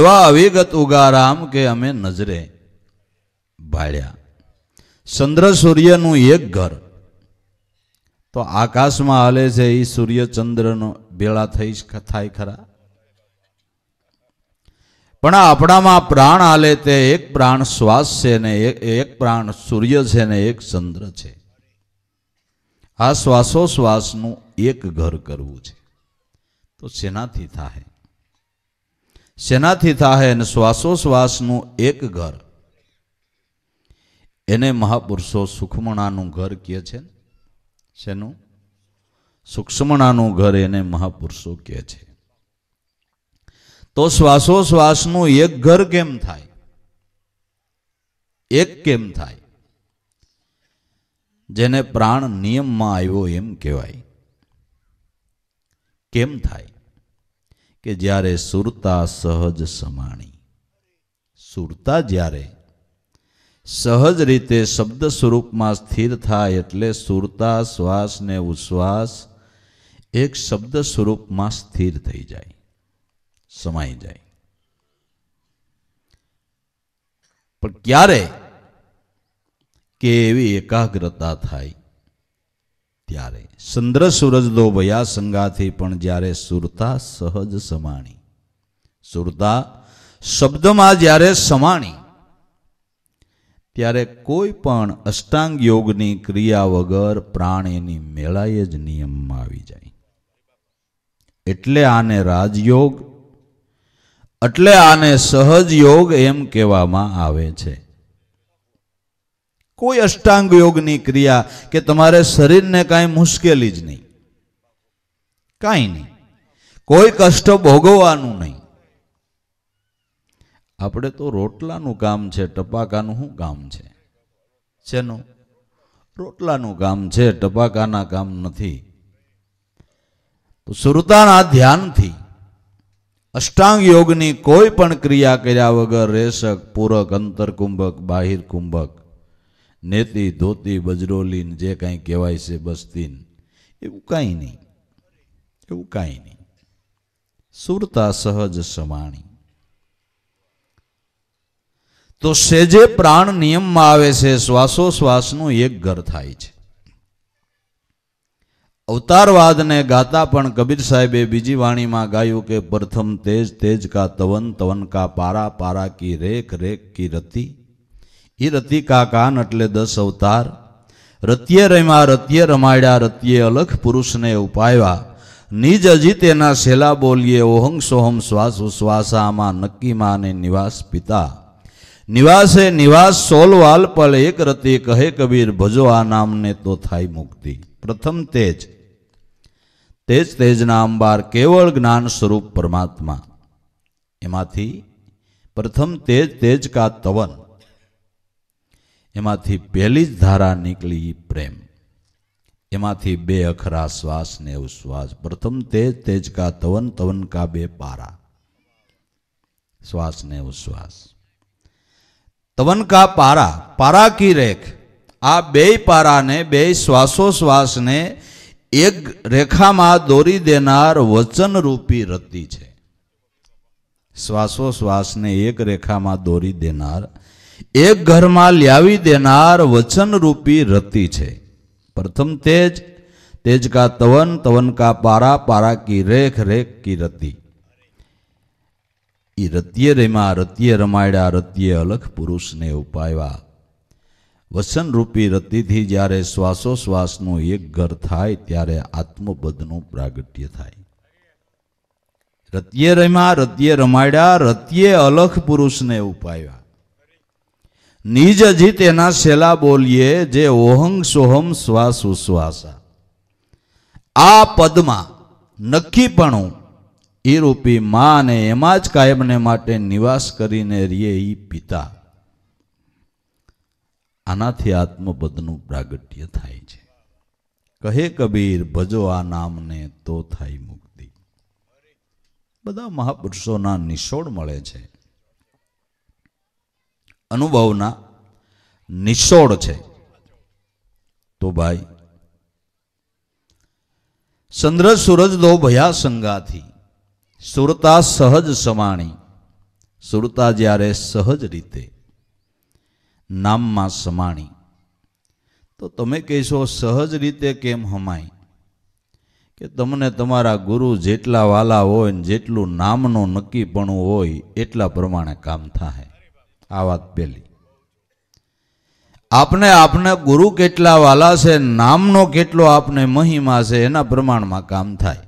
એવા અવિગત ઉગારામ કે અમે નજરે ભાળ્યા ચંદ્ર સૂર્યનું એક ઘર તો આકાશમાં હાલે છે એ સૂર્ય ચંદ્રનો ભેળા થઈ થાય ખરા પણ આપણામાં પ્રાણ હાલે તે એક પ્રાણ શ્વાસ છે ને એક પ્રાણ સૂર્ય છે ને એક ચંદ્ર છે આ શ્વાસોશ્વાસનું એક ઘર કરવું છે તો શેનાથી થાય શેનાથી થાય ને શ્વાસોશ્વાસનું એક ઘર એને મહાપુરુષો સુખમણાનું ઘર કહે છે શેનું સુક્ષ્મણાનું ઘર એને મહાપુરુષો કહે છે તો શ્વાસોશ્વાસનું એક ઘર કેમ થાય એક કેમ થાય જેને પ્રાણ નિયમમાં આવ્યો એમ કહેવાય કેમ થાય કે જ્યારે સુરતા સહજ સમાણી સુરતા જ્યારે સહજ રીતે શબ્દ સ્વરૂપમાં સ્થિર થાય એટલે સુરતા શ્વાસ ને ઉશ્વાસ એક શબ્દ સ્વરૂપમાં સ્થિર થઈ જાય સમાઈ જાય પણ ક્યારે કે એવી એકાગ્રતા થાય ત્યારે ચંદ્ર સૂરજ દો ભયા સંગાથી પણ જ્યારે સુરતા સહજ સમાણી સુરતા શબ્દમાં જ્યારે સમાણી ત્યારે કોઈ પણ અષ્ટાંગ યોગની ક્રિયા વગર પ્રાણ એની મેળાએ જ નિયમમાં આવી જાય એટલે આને રાજયોગ એટલે આને સહજ યોગ એમ કહેવામાં આવે છે કોઈ અષ્ટાંગ યોગની ક્રિયા કે તમારે શરીરને કાંઈ મુશ્કેલી જ નહીં કાંઈ નહીં કોઈ કષ્ટ ભોગવવાનું નહીં આપણે તો રોટલાનું કામ છે ટપાકાનું શું કામ છે શેનું રોટલાનું કામ છે ટપાકાના કામ નથી સુરતાના ધ્યાનથી અષ્ટાંગ યોગની કોઈ પણ ક્રિયા કર્યા વગર રેશક પૂરક અંતરકુંભક બાહિર કુંભક નેતી ધોતી બજરોલીન જે કાંઈ કહેવાય છે બસ્તીન એવું કાંઈ નહીં એવું કાંઈ નહીં સુરતા સહજ સમાણી તો સેજે પ્રાણ નિયમમાં આવે છે શ્વાસોશ્વાસનું એક ઘર થાય છે અવતારવાદને ગાતા પણ કબીર સાહેબે બીજી વાણીમાં ગાયું કે પ્રથમ તેજ તેજ કા તવન તવન કા પારા પારા કી રેખ રેખ કી રતિ એ રતિ કા કાન એટલે દસ અવતાર રત્યે રમ્યા રત્યે રમાડ્યા રત્યે અલખ પુરુષને ઉપાયવા નિજ અજીતેના શેલા બોલીએ ઓહંગ સોહમ શ્વાસ ઉશ્વાસામાં નક્કીમાં ને નિવાસ પિતા નિવાસે નિવાસ સોલવાલ પલ એક રતિ કહે કબીર ભજો આ નામને તો થાય મુક્તિ પ્રથમ તેજ તેજ તેજના અંબાર કેવળ જ્ઞાન સ્વરૂપ પરમાત્મા એમાંથી પ્રથમ તેજ તેજ કા તવન એમાંથી પહેલી જ ધારા નીકળી પ્રેમ એમાંથી બે અખરા શ્વાસ ને ઉશ્વાસ પ્રથમ તેજ તેજ કા તવન તવન કા બે પારા શ્વાસ ને ઉશ્વાસ તવન કા પારા પારા કી રેખ આ બે પારાને બે શ્વાસોશ્વાસને એક રેખામાં દોરી દેનાર વચનરૂપી રતિ છે શ્વાસોશ્વાસને એક રેખામાં દોરી દેનાર એક ઘરમાં લ્યાવી દેનાર વચનરૂપી રતિ છે પ્રથમ તેજ તેજ કા તવન તવન કા પારા પારા કી રેખ રેખ કી રતિ એ રત્યે રેમા રત્યે રમાડ્યા રત્ય અલખ પુરુષને વસન રૂપી રતિથી જ્યારે શ્વાસોશ્વાસનું એક ઘર થાય ત્યારે આત્મબદ્ધનું પ્રાગટ્ય થાય રત્યે રેમા રત્યે રમાડ્યા રત્યે અલખ પુરુષને ઉપાવ્યા નિજ અજીત તેના શેલા બોલીએ જે ઓહંગ સોહમ શ્વાસ ઉશ્વાસા આ પદમાં નક્કીપણું એ રૂપી મા અને એમાં જ કાયમને માટે નિવાસ કરીને રીએ એ પિતા આનાથી આત્મપદનું પ્રાગટ્ય થાય છે કહે કબીર ભજો આ નામને તો થાય મુક્તિ બધા મહાપુરુષોના નિશોળ મળે છે અનુભવના નિશોળ છે તો ભાઈ ચંદ્ર સૂરજ દો ભયા સંગાથી સુરતા સહજ સમાણી સુરતા જ્યારે સહજ રીતે નામમાં સમાણી તો તમે કહેશો સહજ રીતે કેમ હમાય કે તમને તમારા ગુરુ જેટલા વાલા હોય ને જેટલું નામનું નક્કીપણું હોય એટલા પ્રમાણે કામ થાય આ વાત પહેલી આપને આપને ગુરુ કેટલા વાલા છે નામનો કેટલો આપને મહિમા છે એના પ્રમાણમાં કામ થાય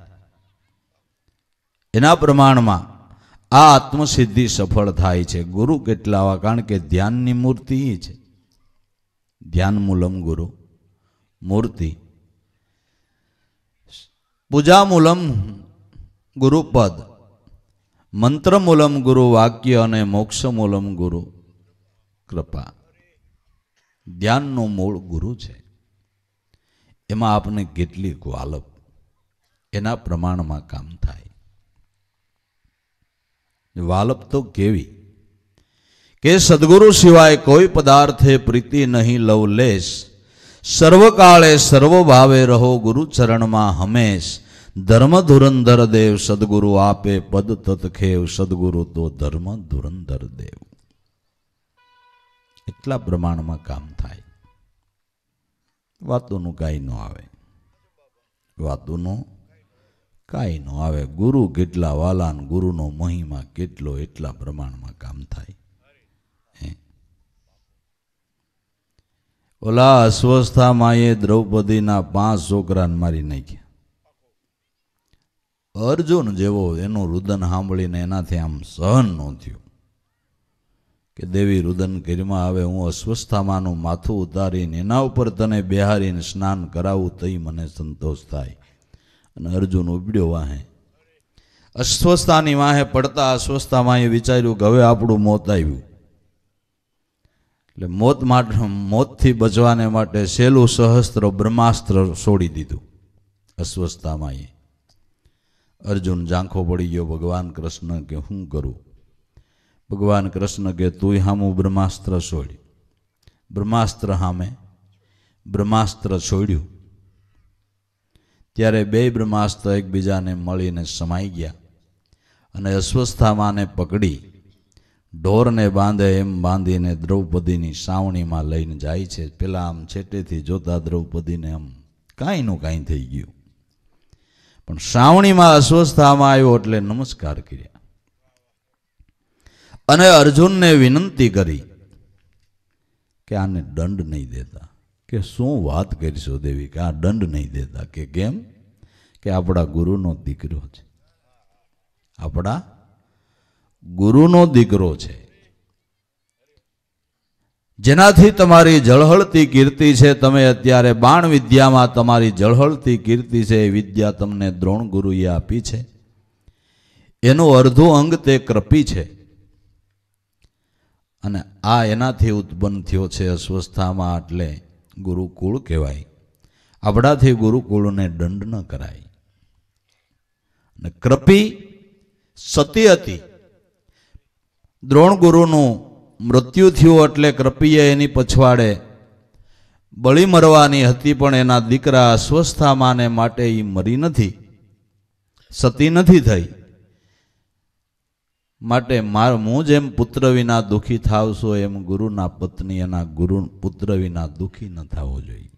એના પ્રમાણમાં આ આત્મસિદ્ધિ સફળ થાય છે ગુરુ કેટલા આવા કારણ કે ધ્યાનની મૂર્તિ છે ધ્યાન મૂલમ ગુરુ મૂર્તિ પૂજા મૂલમ ગુરુપદ મંત્ર મૂલમ ગુરુ વાક્ય અને મોક્ષ મૂલમ ગુરુ કૃપા ધ્યાનનું મૂળ ગુરુ છે એમાં આપને કેટલી ગ્વાલપ એના પ્રમાણમાં કામ થાય વાલપ તો કેવી કે સદગુરુ સિવાય કોઈ પદાર્થે પ્રીતિ નહીં લવ લેશ સર્વકાળે સર્વ ભાવે રહો ગુરુચરણમાં હંમેશ ધર્મ ધુરંધર દેવ સદગુરુ આપે પદ તતખેવ સદગુરુ તો ધર્મ ધુરંધર દેવ એટલા પ્રમાણમાં કામ થાય વાતોનું કાંઈ ન આવે વાતોનું કાંઈ આવે ગુરુ કેટલા વાલા ગુરુનો મહિમા કેટલો એટલા પ્રમાણમાં કામ થાય ઓલા અસ્વસ્થામાં એ દ્રૌપદીના પાંચ છોકરાને મારી નાખ્યા અર્જુન જેવો એનું રુદન સાંભળીને એનાથી આમ સહન ન થયું કે દેવી રુદન ગીરમાં આવે હું અસ્વસ્થામાંનું માથું ઉતારીને એના ઉપર તને બિહારીને સ્નાન કરાવું તઈ મને સંતોષ થાય અને અર્જુન ઉપડ્યો વાહે અસ્વસ્થતાની વાહે પડતા અસ્વસ્થતામાં એ વિચાર્યું કે હવે આપણું મોત આવ્યું એટલે મોત માટે મોતથી બચવાને માટે સહેલું સહસ્ત્ર બ્રહ્માસ્ત્ર છોડી દીધું અસ્વસ્થતામાં એ અર્જુન ઝાંખો પડી ગયો ભગવાન કૃષ્ણ કે શું કરું ભગવાન કૃષ્ણ કે તું હામું બ્રહ્માસ્ત્ર છોડી બ્રહ્માસ્ત્ર હામે બ્રહ્માસ્ત્ર છોડ્યું ત્યારે બે બ્રહ્માસ્ત્ર એકબીજાને મળીને સમાઈ ગયા અને અસ્વસ્થામાંને પકડી ઢોરને બાંધે એમ બાંધીને દ્રૌપદીની સાવણીમાં લઈને જાય છે પેલા આમ છેટેથી જોતા દ્રૌપદીને આમ કાંઈનું કાંઈ થઈ ગયું પણ શ્રાવણીમાં અસ્વસ્થામાં આવ્યો એટલે નમસ્કાર કર્યા અને અર્જુનને વિનંતી કરી કે આને દંડ નહીં દેતા કે શું વાત કરશો દેવી કે આ દંડ નહીં દેતા કે કેમ કે આપણા ગુરુનો દીકરો છે આપણા ગુરુનો દીકરો છે જેનાથી તમારી જળહળતી કીર્તિ છે તમે અત્યારે બાણ વિદ્યામાં તમારી જળહળતી કીર્તિ છે એ વિદ્યા તમને દ્રોણ ગુરુએ આપી છે એનું અડધું અંગ તે કૃપી છે અને આ એનાથી ઉત્પન્ન થયો છે અસ્વસ્થામાં એટલે ગુરુકુળ કહેવાય આપણાથી ગુરુકુળને દંડ ન કરાય અને કૃપી સતી હતી દ્રોણ ગુરુનું મૃત્યુ થયું એટલે કૃપિએ એની પછવાડે બળી મરવાની હતી પણ એના દીકરા અસ્વસ્થામાને માટે એ મરી નથી સતી નથી થઈ માટે માર હું જેમ પુત્ર વિના દુઃખી થાવ છું એમ ગુરુના પત્ની એના ગુરુ પુત્ર વિના દુઃખી ન થવો જોઈએ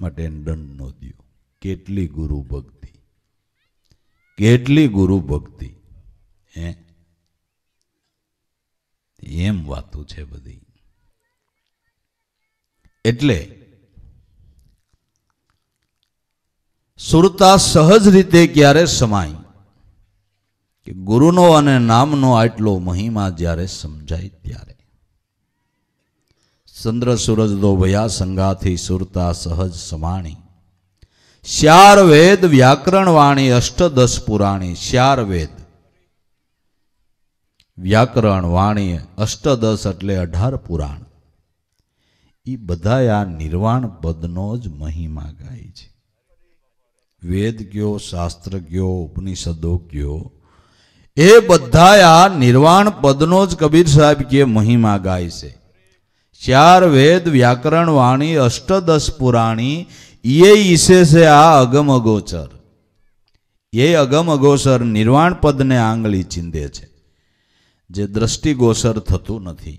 માટે દંડ નો દિયો કેટલી ગુરુ ભક્તિ કેટલી ગુરુ ભક્તિ હે એમ વાતું છે બધી એટલે સુરતા સહજ રીતે ક્યારે સમાય કે ગુરુનો અને નામનો આટલો મહિમા જ્યારે સમજાય ત્યારે ચંદ્ર સૂરજ દો ભયા સંગાથી સુરતા સહજ સમાણી શ્યાર વેદ વ્યાકરણ વાણી અષ્ટદશ પુરાણી શ્યાર વેદ વ્યાકરણ વાણી અષ્ટદશ એટલે અઢાર પુરાણ એ બધા આ નિર્વાણ પદનો જ મહિમા ગાય છે વેદ ગયો શાસ્ત્ર ગયો ઉપનિષદો ગયો એ બધા આ નિર્વાણ પદનો જ કબીર સાહેબ કે મહિમા ગાય છે ચાર વેદ વ્યાકરણ વાણી અષ્ટદશ પુરાણી એ ઈશે છે આ અગમ અગોચર એ અગમ અગોચર નિર્વાણ પદને આંગળી ચીંધે છે જે દ્રષ્ટિગોચર થતું નથી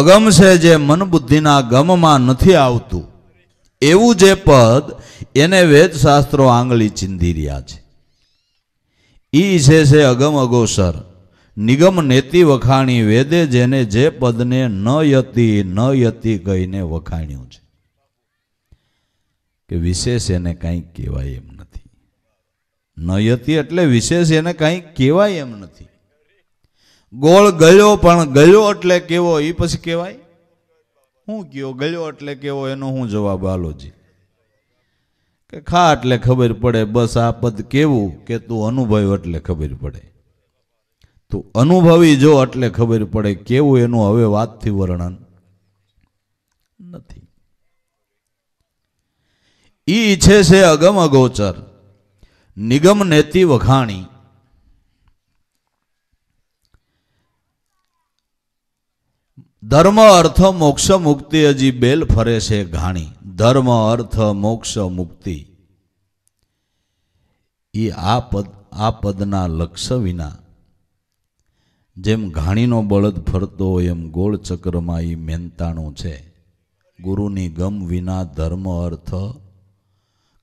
અગમ છે જે મન બુદ્ધિના ગમમાં નથી આવતું એવું જે પદ એને વેદશાસ્ત્રો આંગળી ચિંધી રહ્યા છે ઈ છે છે અગમ અગોસર નિગમ નેતી વખાણી વેદે જેને જે પદને ન યતી ન યતી કહીને વખાણ્યું છે કે વિશેષ એને કાંઈ કહેવાય એમ નથી ન યતિ એટલે વિશેષ એને કાંઈ કહેવાય એમ નથી ગોળ ગયો પણ ગયો એટલે કેવો એ પછી કહેવાય હું કયો ગયો એટલે કેવો એનો હું જવાબ આલોજી કે ખા એટલે ખબર પડે બસ આ પદ કેવું કે તું અનુભવ એટલે ખબર પડે તું અનુભવી જો એટલે ખબર પડે કેવું એનું હવે વાતથી વર્ણન નથી ઈ ઈચ્છે છે અગમ અગોચર નિગમ નેતી વખાણી ધર્મ અર્થ મોક્ષ મુક્તિ હજી બેલ ફરે છે ઘાણી ધર્મ અર્થ મોક્ષ મુક્તિ એ આ પદ આ પદના લક્ષ્ય વિના જેમ ઘાણીનો બળદ ફરતો હોય એમ ગોળ ચક્રમાં એ મહેનતાણું છે ગુરુની ગમ વિના ધર્મ અર્થ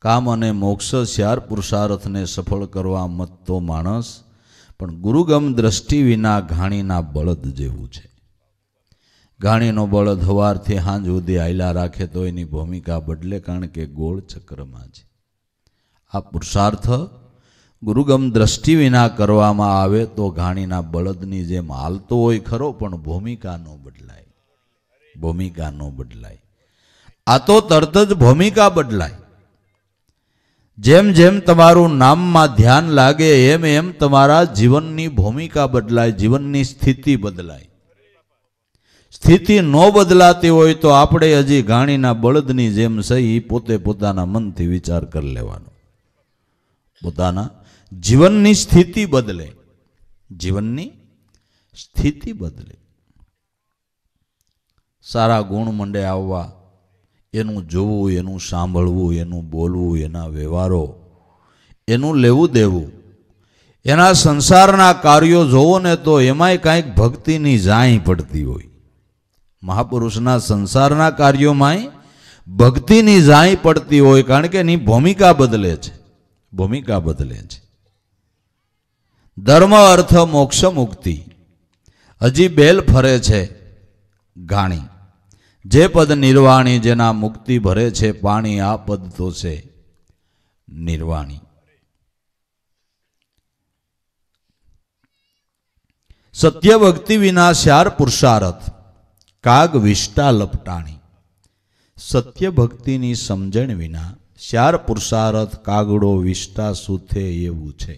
કામ અને મોક્ષ શ્યાર પુરુષાર્થને સફળ કરવા મતતો માણસ પણ ગુરુગમ દ્રષ્ટિ વિના ઘાણીના બળદ જેવું છે ઘાણીનો બળદ હવારથી હાંજ સુધી હાયલા રાખે તો એની ભૂમિકા બદલે કારણ કે ગોળ ચક્રમાં છે આ પુરુષાર્થ ગુરુગમ દ્રષ્ટિ વિના કરવામાં આવે તો ઘાણીના બળદની જેમ હાલતો હોય ખરો પણ ભૂમિકા ન બદલાય ભૂમિકા ન બદલાય આ તો તરત જ ભૂમિકા બદલાય જેમ જેમ તમારું નામમાં ધ્યાન લાગે એમ એમ તમારા જીવનની ભૂમિકા બદલાય જીવનની સ્થિતિ બદલાય સ્થિતિ ન બદલાતી હોય તો આપણે હજી ઘાણીના બળદની જેમ સહી એ પોતે પોતાના મનથી વિચાર કરી લેવાનો પોતાના જીવનની સ્થિતિ બદલે જીવનની સ્થિતિ બદલે સારા ગુણ મંડે આવવા એનું જોવું એનું સાંભળવું એનું બોલવું એના વ્યવહારો એનું લેવું દેવું એના સંસારના કાર્યો જોવો ને તો એમાંય કાંઈક ભક્તિની જાય પડતી હોય મહાપુરુષના સંસારના કાર્યોમાંય ભક્તિની જાય પડતી હોય કારણ કે એની ભૂમિકા બદલે છે ભૂમિકા બદલે છે ધર્મ અર્થ મોક્ષ મુક્તિ હજી બેલ ફરે છે ગાણી જે પદ નિર્વાણી જેના મુક્તિ ભરે છે પાણી આ પદ તો છે નિર્વાણી સત્ય ભક્તિ વિના શ્યાર પુરુષાર્થ કાગ વિષ્ટા લપટાણી સત્ય ભક્તિની સમજણ વિના શ્યાર પુરુષાર્થ કાગડો વિષ્ટા સુથે એવું છે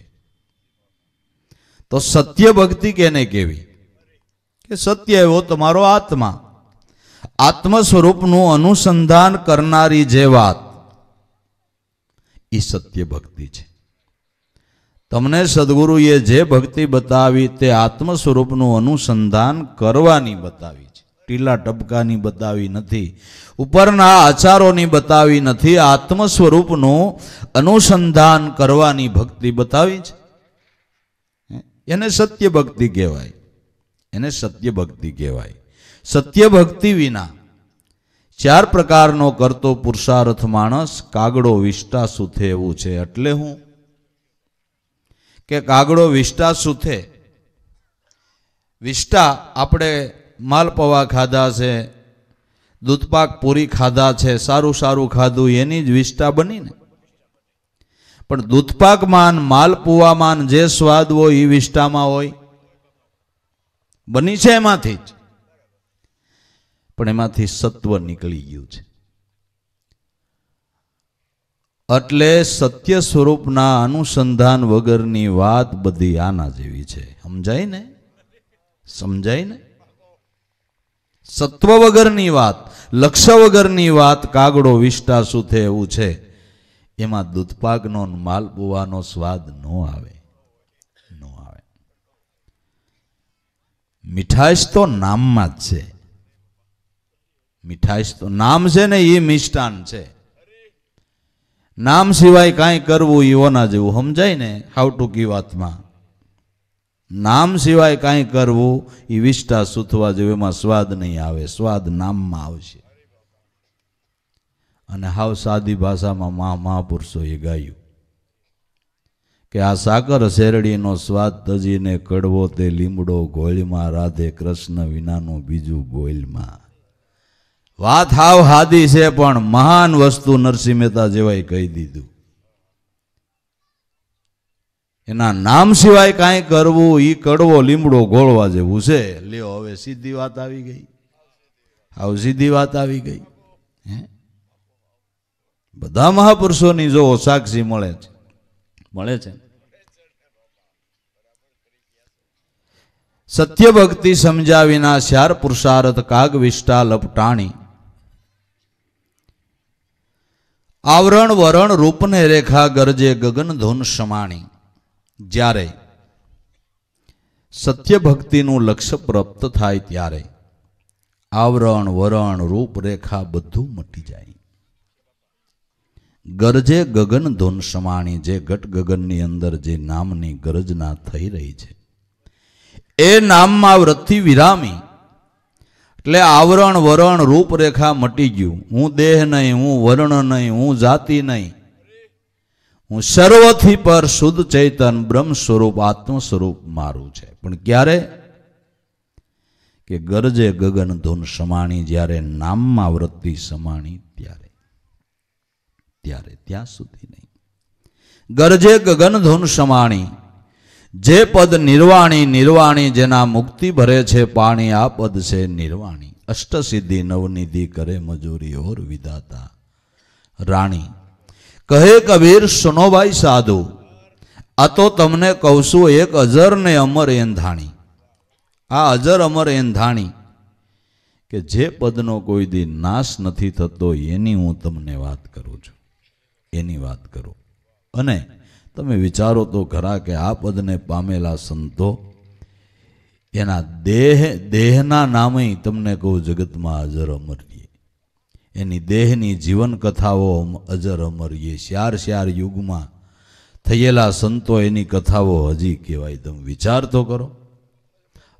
તો સત્ય ભક્તિ કેને કેવી કે સત્ય એવો તમારો આત્મા આત્મ સ્વરૂપનું અનુસંધાન કરનારી જે વાત એ સત્ય ભક્તિ છે તમને સદગુરુએ જે ભક્તિ બતાવી તે આત્મ સ્વરૂપનું અનુસંધાન કરવાની બતાવી છે ટીલા ટપકાની બતાવી નથી ઉપરના આચારોની બતાવી નથી આત્મ સ્વરૂપનું અનુસંધાન કરવાની ભક્તિ બતાવી છે એને સત્ય ભક્તિ કહેવાય એને સત્ય ભક્તિ કહેવાય સત્ય ભક્તિ વિના ચાર પ્રકારનો કરતો પુરુષાર્થ માણસ કાગડો વિષ્ટા સુથે એવું છે એટલે હું કે કાગડો વિષ્ટા સુથે વિષ્ટા આપણે માલપવા ખાધા છે દૂધપાક પૂરી ખાધા છે સારું સારું ખાધું એની જ વિષ્ટા બની ને પણ દૂધપાકમાં માલપુવામાં જે સ્વાદ હોય એ વિષ્ટામાં હોય બની છે એમાંથી જ પણ એમાંથી સત્વ નીકળી ગયું છે એટલે સત્ય સ્વરૂપના અનુસંધાન વગરની વાત બધી આના જેવી છે સમજાય ને સમજાય ને સત્વ વગરની વાત લક્ષ્ય વગરની વાત કાગડો વિષ્ટા સુથે એવું છે એમાં દૂધપાકનો માલપુવાનો સ્વાદ ન આવે ન આવે મીઠાઈશ તો નામમાં જ છે મીઠાઈશ તો નામ છે ને એ મિષ્ટાન છે નામ સિવાય કાંઈ કરવું એઓના જેવું સમજાય ને હાઉ ટુ કી વાતમાં નામ સિવાય કાંઈ કરવું એ વિષ્ઠા સૂથવા જેવું એમાં સ્વાદ નહીં આવે સ્વાદ નામમાં આવશે અને હાવ સાદી ભાષામાં મહા મહાપુરુષોએ ગાયું કે આ સાકર શેરડીનો સ્વાદ તજીને કડવો તે લીમડો ગોળમાં રાધે કૃષ્ણ વિનાનું બીજું ગોયલમાં વાત હાવ હાદી છે પણ મહાન વસ્તુ નરસિંહ મહેતા જેવાય કહી દીધું એના નામ સિવાય કાંઈ કરવું એ કડવો લીમડો ગોળવા જેવું છે લ્યો હવે સીધી વાત આવી ગઈ આવ સીધી વાત આવી ગઈ હે બધા મહાપુરુષોની જો સાક્ષી મળે છે મળે છે સત્ય ભક્તિ સમજાવીના શ્યાર પુરુષાર્થ વિષ્ટા લપટાણી આવરણ વરણ રૂપને રેખા ગરજે ગગન ધૂન સમાણી જ્યારે સત્ય ભક્તિનું લક્ષ્ય પ્રાપ્ત થાય ત્યારે આવરણ વરણ રૂપરેખા બધું મટી જાય ગરજે ગગન ધૂન સમાણી જે ઘટ ગગનની અંદર જે નામની ગરજના થઈ રહી છે એ નામમાં વૃત્તિ વિરામી એટલે આવરણ વરણ રૂપરેખા મટી ગયું હું દેહ નહીં હું વર્ણ નહીં હું જાતિ નહીં હું સર્વથી પર શુદ્ધ ચૈતન બ્રહ્મ સ્વરૂપ આત્મ સ્વરૂપ મારું છે પણ ક્યારે કે ગરજે ગગન ધૂન સમાણી જ્યારે નામમાં વૃત્તિ સમાણી ત્યારે ત્યારે ત્યાં સુધી નહીં ગરજે ગગન ધૂન સમાણી જે પદ નિર્વાણી નિર્વાણી જેના મુક્તિ ભરે છે પાણી આ પદ છે નિર્વાણી અષ્ટસિદ્ધિ નવનિધિ કરે મજૂરી ઓર વિધાતા રાણી કહે કબીર સુનો ભાઈ સાધુ આ તો તમને કહું છું એક અજર ને અમર એંધાણી આ અજર અમર એંધાણી કે જે પદનો કોઈ દી નાશ નથી થતો એની હું તમને વાત કરું છું એની વાત કરું અને તમે વિચારો તો ખરા કે આ પદને પામેલા સંતો એના દેહ દેહના નામે તમને કહું જગતમાં અજર અમર એની દેહની જીવન કથાઓ અજર અમર એ શ્યાર શ્યાર યુગમાં થયેલા સંતો એની કથાઓ હજી કહેવાય તમે વિચાર તો કરો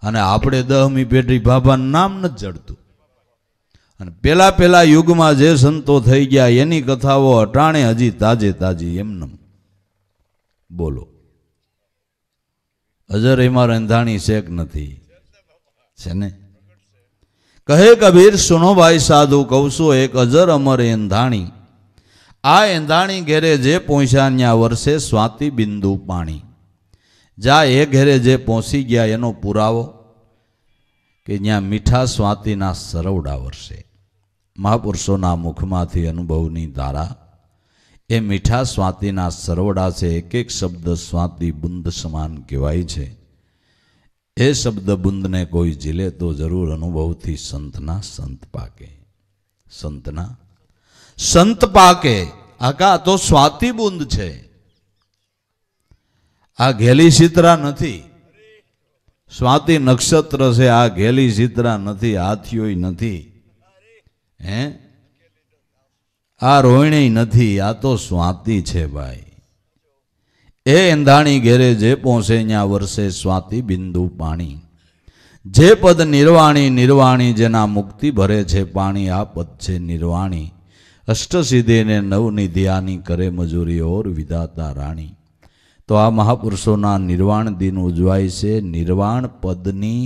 અને આપણે દહમી પેઢી બાબાનું નામ નથી જડતું અને પહેલાં પહેલાં યુગમાં જે સંતો થઈ ગયા એની કથાઓ અટાણે હજી તાજે તાજી એમને બોલો અજર એમાં રંધાણી શેક નથી છે ને કહે કબીર સુનો ભાઈ સાધુ કહું છું એક અજર અમર એંધાણી આ એંધાણી ઘેરે જે પહોંચ્યા ત્યાં વર્ષે સ્વાતિ બિંદુ પાણી જા એ ઘેરે જે પહોંચી ગયા એનો પુરાવો કે જ્યાં મીઠા સ્વાતિના સરવડા વર્ષે મહાપુરુષોના મુખમાંથી અનુભવની ધારા એ મીઠા સ્વાતિના સરવડા છે એક એક શબ્દ સ્વાતિ બુંદ સમાન કહેવાય છે એ શબ્દ બુંદને કોઈ ઝીલે તો જરૂર અનુભવથી સંતના સંત પાકે સંતના સંત પાકે આકા તો સ્વાતિ બુંદ છે આ ઘેલી સિતરા નથી સ્વાતિ નક્ષત્ર છે આ ઘેલી સિતરા નથી હાથીઓય નથી હે આ રોહિણી નથી આ તો સ્વાતિ છે ભાઈ એ એંધાણી ઘેરે જે પહોંચે ત્યાં વર્ષે સ્વાતિ બિંદુ પાણી જે પદ નિર્વાણી નિર્વાણી જેના મુક્તિ ભરે છે પાણી આ પદ છે નિર્વાણી અષ્ટસિદ્ધિને નવનિધિયાની કરે મજૂરી ઓર વિધાતા રાણી તો આ મહાપુરુષોના નિર્વાણ દિન ઉજવાય છે નિર્વાણ પદની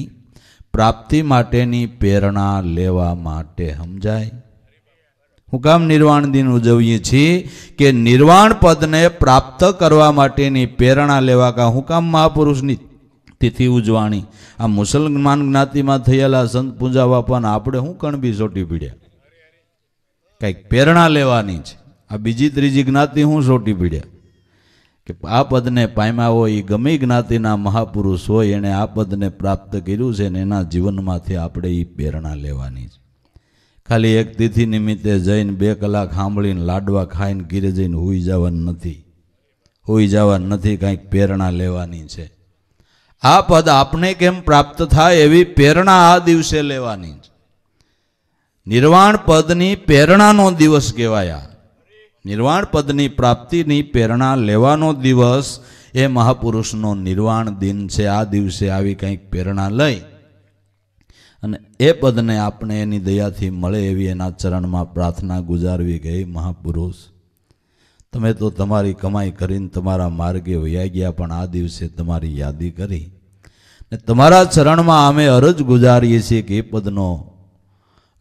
પ્રાપ્તિ માટેની પ્રેરણા લેવા માટે સમજાય હું કામ નિર્વાણ દિન ઉજવીએ છીએ કે નિર્વાણ પદને પ્રાપ્ત કરવા માટેની પ્રેરણા લેવા કા હું કામ મહાપુરુષની તિથિ ઉજવાણી આ મુસલમાન જ્ઞાતિમાં થયેલા સંત પૂજા બાપાને આપણે હું કણબી સોટી પીડ્યા કંઈક પ્રેરણા લેવાની છે આ બીજી ત્રીજી જ્ઞાતિ હું સોટી પીડ્યા કે આ પદને પામ્યા હોય એ ગમે જ્ઞાતિના મહાપુરુષ હોય એણે આ પદને પ્રાપ્ત કર્યું છે ને એના જીવનમાંથી આપણે એ પ્રેરણા લેવાની છે ખાલી એક તિથિ નિમિત્તે જઈને બે કલાક સાંભળીને લાડવા ખાઈને ઘીરે જઈને હોઈ જવાનું નથી હોઈ જવાનું નથી કાંઈક પ્રેરણા લેવાની છે આ પદ આપને કેમ પ્રાપ્ત થાય એવી પ્રેરણા આ દિવસે લેવાની છે નિર્વાણ પદની પ્રેરણાનો દિવસ કહેવાય નિર્વાણ પદની પ્રાપ્તિની પ્રેરણા લેવાનો દિવસ એ મહાપુરુષનો નિર્વાણ દિન છે આ દિવસે આવી કંઈક પ્રેરણા લઈ અને એ પદને આપણે એની દયાથી મળે એવી એના ચરણમાં પ્રાર્થના ગુજારવી ગઈ મહાપુરુષ તમે તો તમારી કમાઈ કરીને તમારા માર્ગે વયા ગયા પણ આ દિવસે તમારી યાદી કરી ને તમારા ચરણમાં અમે અરજ ગુજારીએ છીએ કે એ પદનો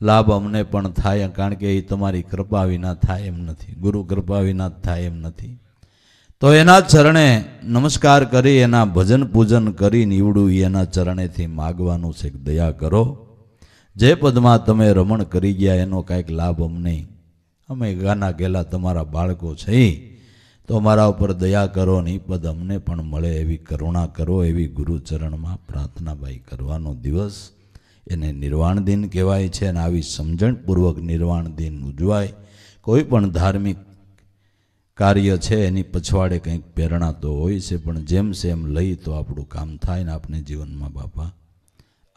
લાભ અમને પણ થાય કારણ કે એ તમારી કૃપા વિના થાય એમ નથી ગુરુ કૃપા વિના થાય એમ નથી તો એના ચરણે નમસ્કાર કરી એના ભજન પૂજન કરી નીવડું એના ચરણેથી માગવાનું છે દયા કરો જે પદમાં તમે રમણ કરી ગયા એનો કાંઈક લાભ અમને અમે ગાના ગેલા તમારા બાળકો છે તો અમારા ઉપર દયા કરો ને પદ અમને પણ મળે એવી કરુણા કરો એવી ગુરુચરણમાં પ્રાર્થનાભાઈ કરવાનો દિવસ એને નિર્વાણ દિન કહેવાય છે અને આવી સમજણપૂર્વક નિર્વાણ દિન ઉજવાય કોઈ પણ ધાર્મિક કાર્ય છે એની પછવાડે કંઈક પ્રેરણા તો હોય છે પણ જેમ સેમ એમ લઈ તો આપણું કામ થાય ને આપણે જીવનમાં બાપા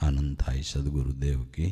આનંદ થાય સદગુરુદેવ કી